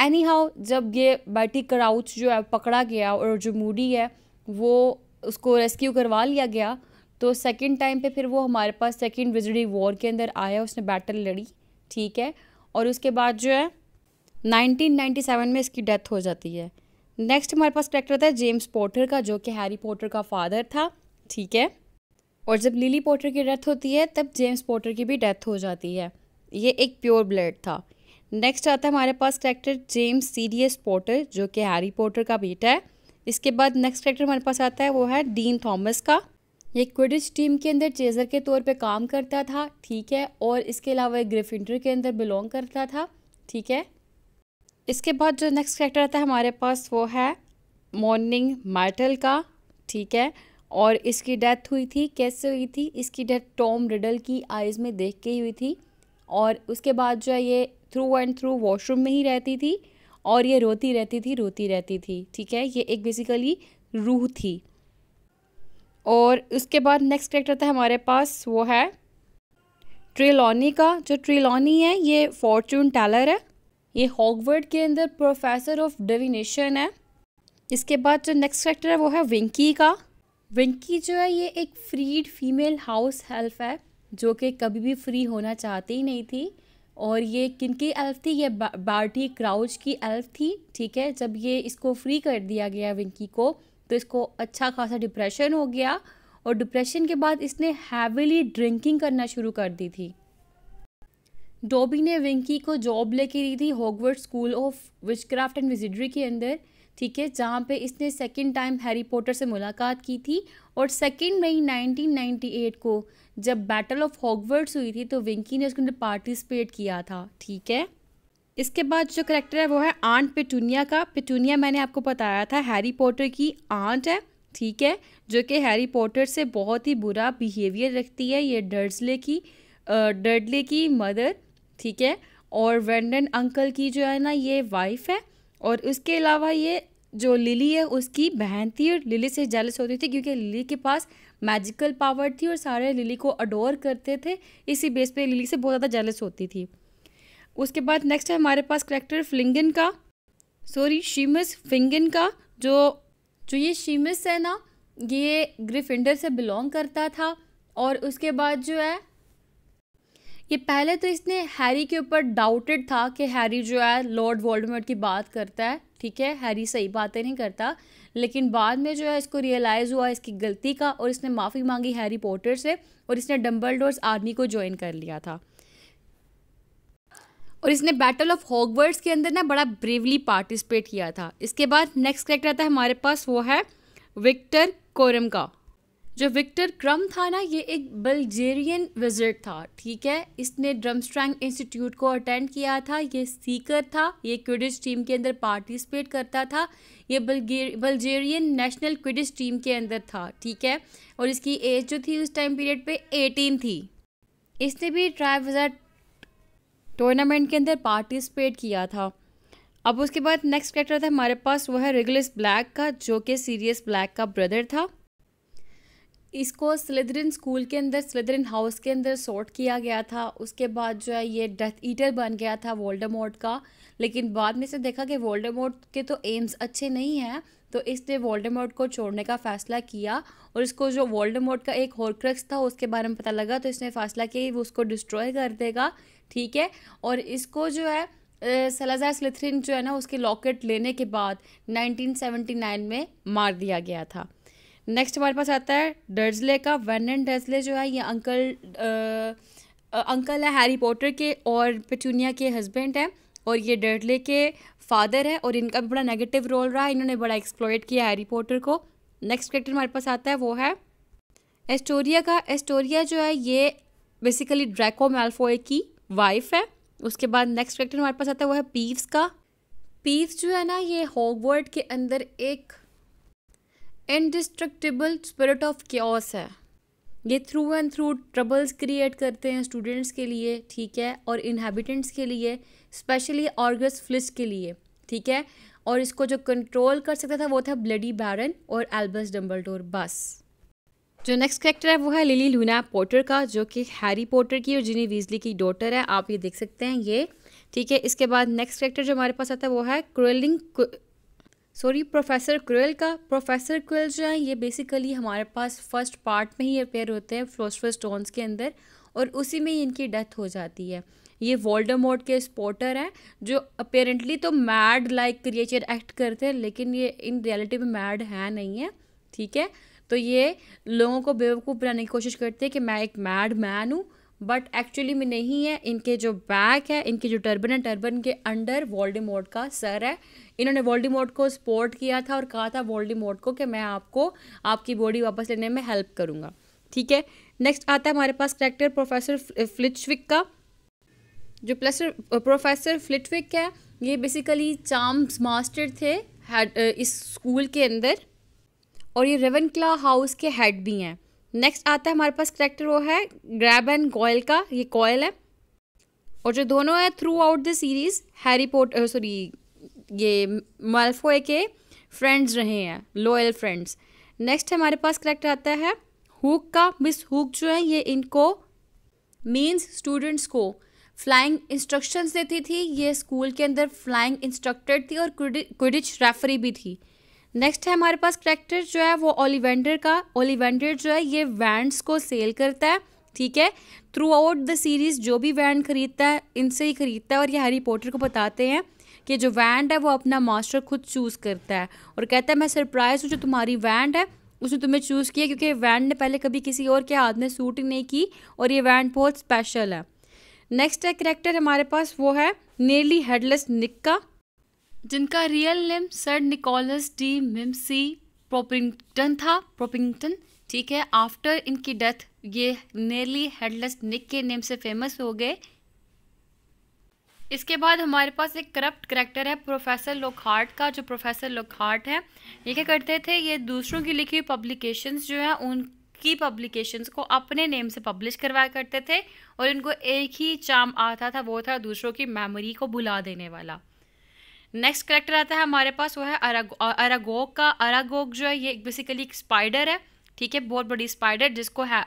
एनी हाउ जब ये बैटी क्राउच जो है पकड़ा गया और जो मूडी है वो उसको रेस्क्यू करवा लिया गया तो सेकंड टाइम पे फिर वो हमारे पास सेकंड विजडरी वॉर के अंदर आया उसने बैटल लड़ी ठीक है और उसके बाद जो है 1997 में इसकी डेथ हो जाती है नेक्स्ट हमारे पास करेक्टर था जेम्स पोटर का जो कि हैरी पोटर का फादर था ठीक है और जब लिली पोटर की डेथ होती है तब जेम्स पोटर की भी डेथ हो जाती है ये एक प्योर ब्लड था नेक्स्ट आता है हमारे पास करेक्टर जेम्स सीडीएस पोटर जो कि हैरी पोटर का बेटा है इसके बाद नेक्स्ट करेक्टर हमारे पास आता है वो है डीन थॉमस का ये क्विडिच टीम के अंदर चेजर के तौर पे काम करता था ठीक है और इसके अलावा एक ग्रिफिंटर के अंदर बिलोंग करता था ठीक है इसके बाद जो नेक्स्ट करेक्टर आता है हमारे पास वो है मॉर्निंग मार्टल का ठीक है और इसकी डेथ हुई थी कैसे हुई थी इसकी डेथ टॉम रिडल की आइज़ में देख के ही हुई थी और उसके बाद जो है ये थ्रू एंड थ्रू वॉशरूम में ही रहती थी और ये रोती रहती थी रोती रहती थी ठीक है ये एक बेसिकली रूह थी और उसके बाद नेक्स्ट करेक्टर था हमारे पास वो है ट्रिलोनी का जो ट्रिलोनी है ये फॉर्चून टेलर है ये हॉगवर्ड के अंदर प्रोफेसर ऑफ डिविनेशन है इसके बाद जो नेक्स्ट करेक्टर है वो है विंकी का विंकी जो है ये एक फ्रीड फीमेल हाउस हेल्फ है जो कि कभी भी फ्री होना चाहती ही नहीं थी और ये किनकी एल्फ थी ये बार्टी क्राउच की एल्फ थी ठीक है जब ये इसको फ्री कर दिया गया विंकी को तो इसको अच्छा खासा डिप्रेशन हो गया और डिप्रेशन के बाद इसने हैविली ड्रिंकिंग करना शुरू कर दी थी डोबी ने विंकी को जॉब लेके दी थी Hogwarts school of witchcraft and wizardry के अंदर ठीक है जहाँ पे इसने सेकेंड टाइम हैरी पॉटर से मुलाकात की थी और सेकेंड मई 1998 को जब बैटल ऑफ हॉगवर्ड्स हुई थी तो विंकी ने उसके अंदर पार्टिसिपेट किया था ठीक है इसके बाद जो करेक्टर है वो है आंट पेटूनिया का पेटूनिया मैंने आपको बताया था हैरी पॉटर की आंट है ठीक है जो कि हैरी पॉटर से बहुत ही बुरा बिहेवियर रखती है ये डर्जले की डर्डले की मदर ठीक है और वेंडन अंकल की जो है ना ये वाइफ है और उसके अलावा ये जो लिली है उसकी बहन थी और लिली से जेलस होती थी क्योंकि लिली के पास मैजिकल पावर थी और सारे लिली को अडोर करते थे इसी बेस पे लिली से बहुत ज़्यादा जेलस होती थी उसके बाद नेक्स्ट है हमारे पास करेक्टर फ्लिंगन का सॉरी शीमस फिंगन का जो जो ये शीमस है ना ये ग्रिफिंडर से बिलोंग करता था और उसके बाद जो है ये पहले तो इसने हैरी के ऊपर डाउटेड था कि हैरी जो है लॉर्ड वॉल्डमर्ट की बात करता है ठीक है हैरी सही बातें नहीं करता लेकिन बाद में जो है इसको रियलाइज़ हुआ इसकी गलती का और इसने माफ़ी मांगी हैरी पॉटर से और इसने डम्बल आर्मी को ज्वाइन कर लिया था और इसने बैटल ऑफ हॉगवर्ड्स के अंदर ना बड़ा ब्रेवली पार्टिसिपेट किया था इसके बाद नेक्स्ट करेक्टर आता है हमारे पास वो है विक्टर कोरम का जो विक्टर क्रम था ना ये एक बल्जेरियन विजिट था ठीक है इसने ड्रम स्ट्रैंग इंस्टीट्यूट को अटेंड किया था ये सीकर था ये क्विडिश टीम के अंदर पार्टिसिपेट करता था ये बल्जेरियन नेशनल क्विडिश टीम के अंदर था ठीक है और इसकी एज जो थी उस टाइम पीरियड पे एटीन थी इसने भी ट्राइव टूर्नामेंट के अंदर पार्टिसिपेट किया था अब उसके बाद नेक्स्ट कैरेक्टर था हमारे पास वो है रेगुलस ब्लैक का जो कि सीरियस ब्लैक का ब्रदर था इसको स्लिदरिन स्कूल के अंदर स्लिदरिन हाउस के अंदर सॉर्ट किया गया था उसके बाद जो है ये डेथ ईटर बन गया था वोल्डेमोट का लेकिन बाद में से देखा कि वोल्डेमोट के तो एम्स अच्छे नहीं हैं तो इसने वोल्डेमोट को छोड़ने का फ़ैसला किया और इसको जो वोल्डेमोट का एक हॉरक्रक्स था उसके बारे में पता लगा तो इसने फ़ैसला किया वो उसको डिस्ट्रॉय कर देगा ठीक है और इसको जो है सलाजार स्लिथरिन जो है ना उसके लॉकेट लेने के बाद 1979 में मार दिया गया था नेक्स्ट हमारे पास आता है डर्जले का वर्नन डर्जले जो है ये अंकल आ, अंकल है हैरी पॉटर के और पेटूनिया के हस्बैंड हैं और ये डर्जले के फादर है और इनका भी बड़ा नेगेटिव रोल रहा इन्होंने बड़ा एक्सप्लोरेट किया हैरी पॉटर को नेक्स्ट करेक्टर हमारे पास आता है वो है एस्टोरिया का एस्टोरिया जो है ये बेसिकली ड्रैको मेल्फोए की वाइफ है उसके बाद नेक्स्ट करेक्टर हमारे पास आता है वो है पीव्स का पीव्स जो है ना ये हॉगवर्ड के अंदर एक इनडिस्ट्रक्टिबल स्पिरिट ऑफ क्योस है ये through and through troubles create करते हैं स्टूडेंट्स के लिए ठीक है और इनहेबिटेंट्स के लिए स्पेशली ऑर्गस फ्लिस्ट के लिए ठीक है और इसको जो कंट्रोल कर सकता था वो था ब्लडी बैरन और एल्बस डोर बस जो नेक्स्ट कैरेक्टर है वो है लिली लूना पोटर का जो कि हैरी पोटर की और जिनी वीजली की डॉटर है आप ये देख सकते हैं ये ठीक है इसके बाद नेक्स्ट कैरेक्टर जो हमारे पास आता है वो है क्रोलिंग सॉरी प्रोफेसर क्रोयल का प्रोफेसर क्रोल जो है ये बेसिकली हमारे पास फर्स्ट पार्ट में ही अपेयर होते हैं फ्लोसफर स्टोन्स के अंदर और उसी में ही इनकी डेथ हो जाती है ये मोड के स्पोर्टर हैं जो अपेरेंटली तो मैड लाइक क्रिएचर एक्ट करते हैं लेकिन ये इन रियलिटी में मैड है नहीं है ठीक है तो ये लोगों को बेवकूफ़ बनाने की कोशिश करते हैं कि मैं एक मैड मैन हूँ बट एक्चुअली में नहीं है इनके जो बैक है इनके जो टर्बन है टर्बन के अंडर वॉल्डी का सर है इन्होंने वॉल्डी को सपोर्ट किया था और कहा था वॉल्डी को कि मैं आपको आपकी बॉडी वापस लेने में हेल्प करूँगा ठीक है नेक्स्ट आता है हमारे पास करेक्टर प्रोफेसर फ्लिचविक का जो प्लसर प्रोफेसर फ्लिटविक है ये बेसिकली चाम्स मास्टर थे uh, इस स्कूल के अंदर और ये रेवन क्ला हाउस के हेड भी हैं नेक्स्ट आता है हमारे पास करेक्टर वो है ग्रैब एंड गोयल का ये कॉयल है और जो दोनों है throughout the series Harry Potter sorry ये मल्फोए के फ्रेंड्स रहे हैं लॉयल फ्रेंड्स नेक्स्ट हमारे पास करेक्टर आता है हुक का मिस हुक जो है ये इनको मीन्स स्टूडेंट्स को फ्लाइंग इंस्ट्रक्शंस देती थी ये स्कूल के अंदर फ्लाइंग इंस्ट्रक्टर थी और क्विडिच रेफरी भी थी नेक्स्ट है हमारे पास करेक्टर जो है वो ओलिवेंडर का ओलिवेंडर जो है ये वैंड्स को सेल करता है ठीक है थ्रू आउट द सीरीज़ जो भी वैंड खरीदता है इनसे ही खरीदता है और ये हैरी पॉटर को बताते हैं कि जो वैंड है वो अपना मास्टर खुद चूज़ करता है और कहता है मैं सरप्राइज़ हूँ जो तुम्हारी वैंड है उसने तुम्हें चूज़ किया क्योंकि वैंड ने पहले कभी किसी और के हाथ में सूट नहीं की और ये वैंड बहुत स्पेशल है नेक्स्ट है करेक्टर हमारे पास वो है नीरली हेडलेस निक का जिनका real name sir Nicholas de Mimsy Porpington था प्रोपिंगटन ठीक है आफ्टर इनकी डेथ ये नेली हेडलेस निक के नेम से फेमस हो गए इसके बाद हमारे पास एक करप्ट करेक्टर है प्रोफेसर लोकहार्ट का जो प्रोफेसर लोकहार्ट है ये क्या करते थे ये दूसरों की लिखी हुई पब्लिकेशंस जो हैं उनकी पब्लिकेशंस को अपने नेम से पब्लिश करवाया करते थे और इनको एक ही चाम आता था वो था दूसरों की मेमोरी को भुला देने वाला नेक्स्ट करेक्टर आता है हमारे पास वो है अराग अरागोग का अरागोग जो है ये बेसिकली एक स्पाइडर है ठीक है बहुत बड़ी स्पाइडर जिसको है,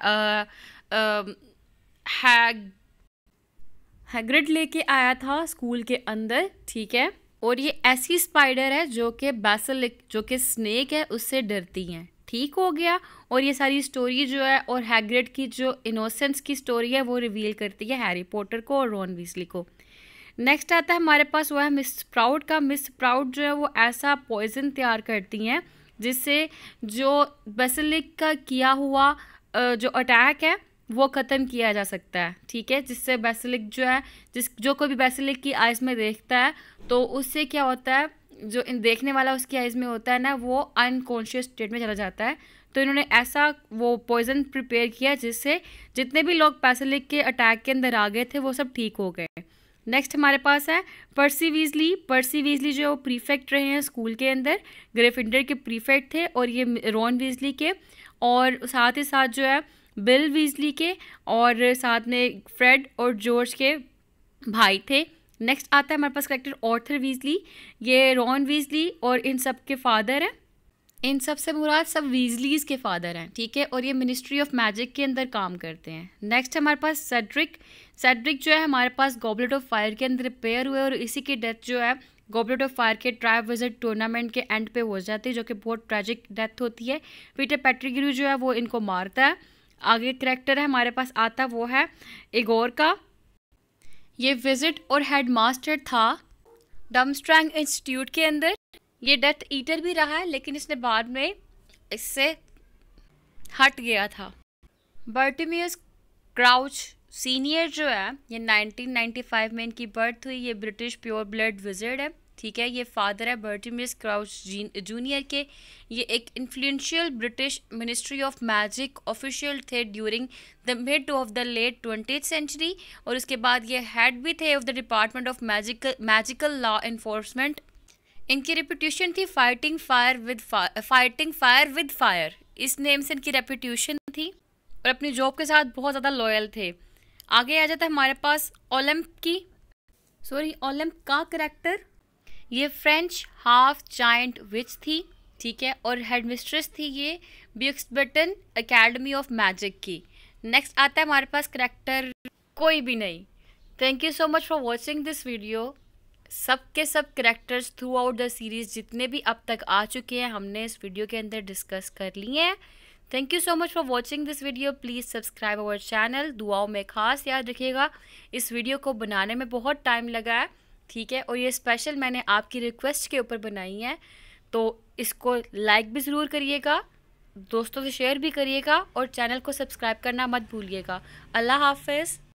है लेके आया था स्कूल के अंदर ठीक है और ये ऐसी स्पाइडर है जो कि बैसल जो कि स्नेक है उससे डरती हैं ठीक हो गया और ये सारी स्टोरी जो है और हैग्रिड की जो इनोसेंस की स्टोरी है वो रिवील करती है हैरी पॉटर को और रॉन वीसली को नेक्स्ट आता है हमारे पास वह मिस प्राउड का मिस प्राउड जो है वो ऐसा पॉइजन तैयार करती हैं जिससे जो बेसिलिक का किया हुआ जो अटैक है वो ख़त्म किया जा सकता है ठीक है जिससे बेसिलिक जो है जिस जो कोई भी बेसिलिक की आइज़ में देखता है तो उससे क्या होता है जो इन देखने वाला उसकी आइज़ में होता है ना वो अनकॉन्शियस स्टेट में चला जाता है तो इन्होंने ऐसा वो पॉइजन प्रिपेयर किया जिससे जितने भी लोग लिख के अटैक के अंदर आ गए थे वो सब ठीक हो गए नेक्स्ट हमारे पास है पर्सी वीजली पर्सी वीजली जो प्रीफेक्ट रहे हैं स्कूल के अंदर ग्रेफिंडर के प्रीफेक्ट थे और ये रॉन वीजली के और साथ ही साथ जो है बिल वीजली के और साथ में फ्रेड और जॉर्ज के भाई थे नेक्स्ट आता है हमारे पास करेक्टर ऑर्थर वीजली ये रॉन वीजली और इन सब के फादर हैं इन सब से मुराद सब वीजलीज के फादर हैं ठीक है और ये मिनिस्ट्री ऑफ मैजिक के अंदर काम करते हैं नेक्स्ट हमारे पास सेड्रिक सेड्रिक जो है हमारे पास गॉबलेट ऑफ फायर के अंदर रिपेयर हुए और इसी की डेथ जो है गॉबलेट ऑफ फायर के ट्राइव विजिट टूर्नामेंट के एंड पे हो जाती है जो कि बहुत ट्रैजिक डेथ होती है पीटर पैट्रिक्यू जो है वो इनको मारता है आगे करेक्टर है हमारे पास आता वो है एगोर का ये विजिट और हेडमास्टर था डमस्ट्रैंग इंस्टीट्यूट के अंदर ये डेथ ईटर भी रहा है लेकिन इसने बाद में इससे हट गया था बर्टिमियस क्राउच सीनियर जो है ये 1995 में इनकी बर्थ हुई ये ब्रिटिश प्योर ब्लड विजर्ड है ठीक है ये फादर है बर्टिमियस क्राउच जूनियर के ये एक influential British ministry of magic official थे during the mid of the late twenty century और उसके बाद ये हेड भी थे of the department of magical magical law enforcement इनकी रेपुटेशन थी fighting fire with fighting fire with fire इस नेम से इनकी रेपूटेशन थी और अपनी जॉब के साथ बहुत ज़्यादा लॉयल थे आगे आ जाता है हमारे पास ओलम्प की सॉरी ओलम्प का करेक्टर ये फ्रेंच हाफ जाइंट विच थी ठीक है और हेडमिस्ट्रेस थी ये ब्यूक्सबटन अकेडमी ऑफ मैजिक की नेक्स्ट आता है हमारे पास करेक्टर कोई भी नहीं thank you so much for watching this video सब के सब characters throughout the series जितने भी अब तक आ चुके हैं हमने इस वीडियो के अंदर डिस्कस कर लिए हैं thank you so much for watching this video please subscribe our channel दुआओं में खास याद रखिएगा इस वीडियो को बनाने में बहुत टाइम लगा है ठीक है और ये स्पेशल मैंने आपकी रिक्वेस्ट के ऊपर बनाई है तो इसको लाइक भी ज़रूर करिएगा दोस्तों से शेयर भी करिएगा और चैनल को सब्सक्राइब करना मत भूलिएगा अल्लाह हाफिज़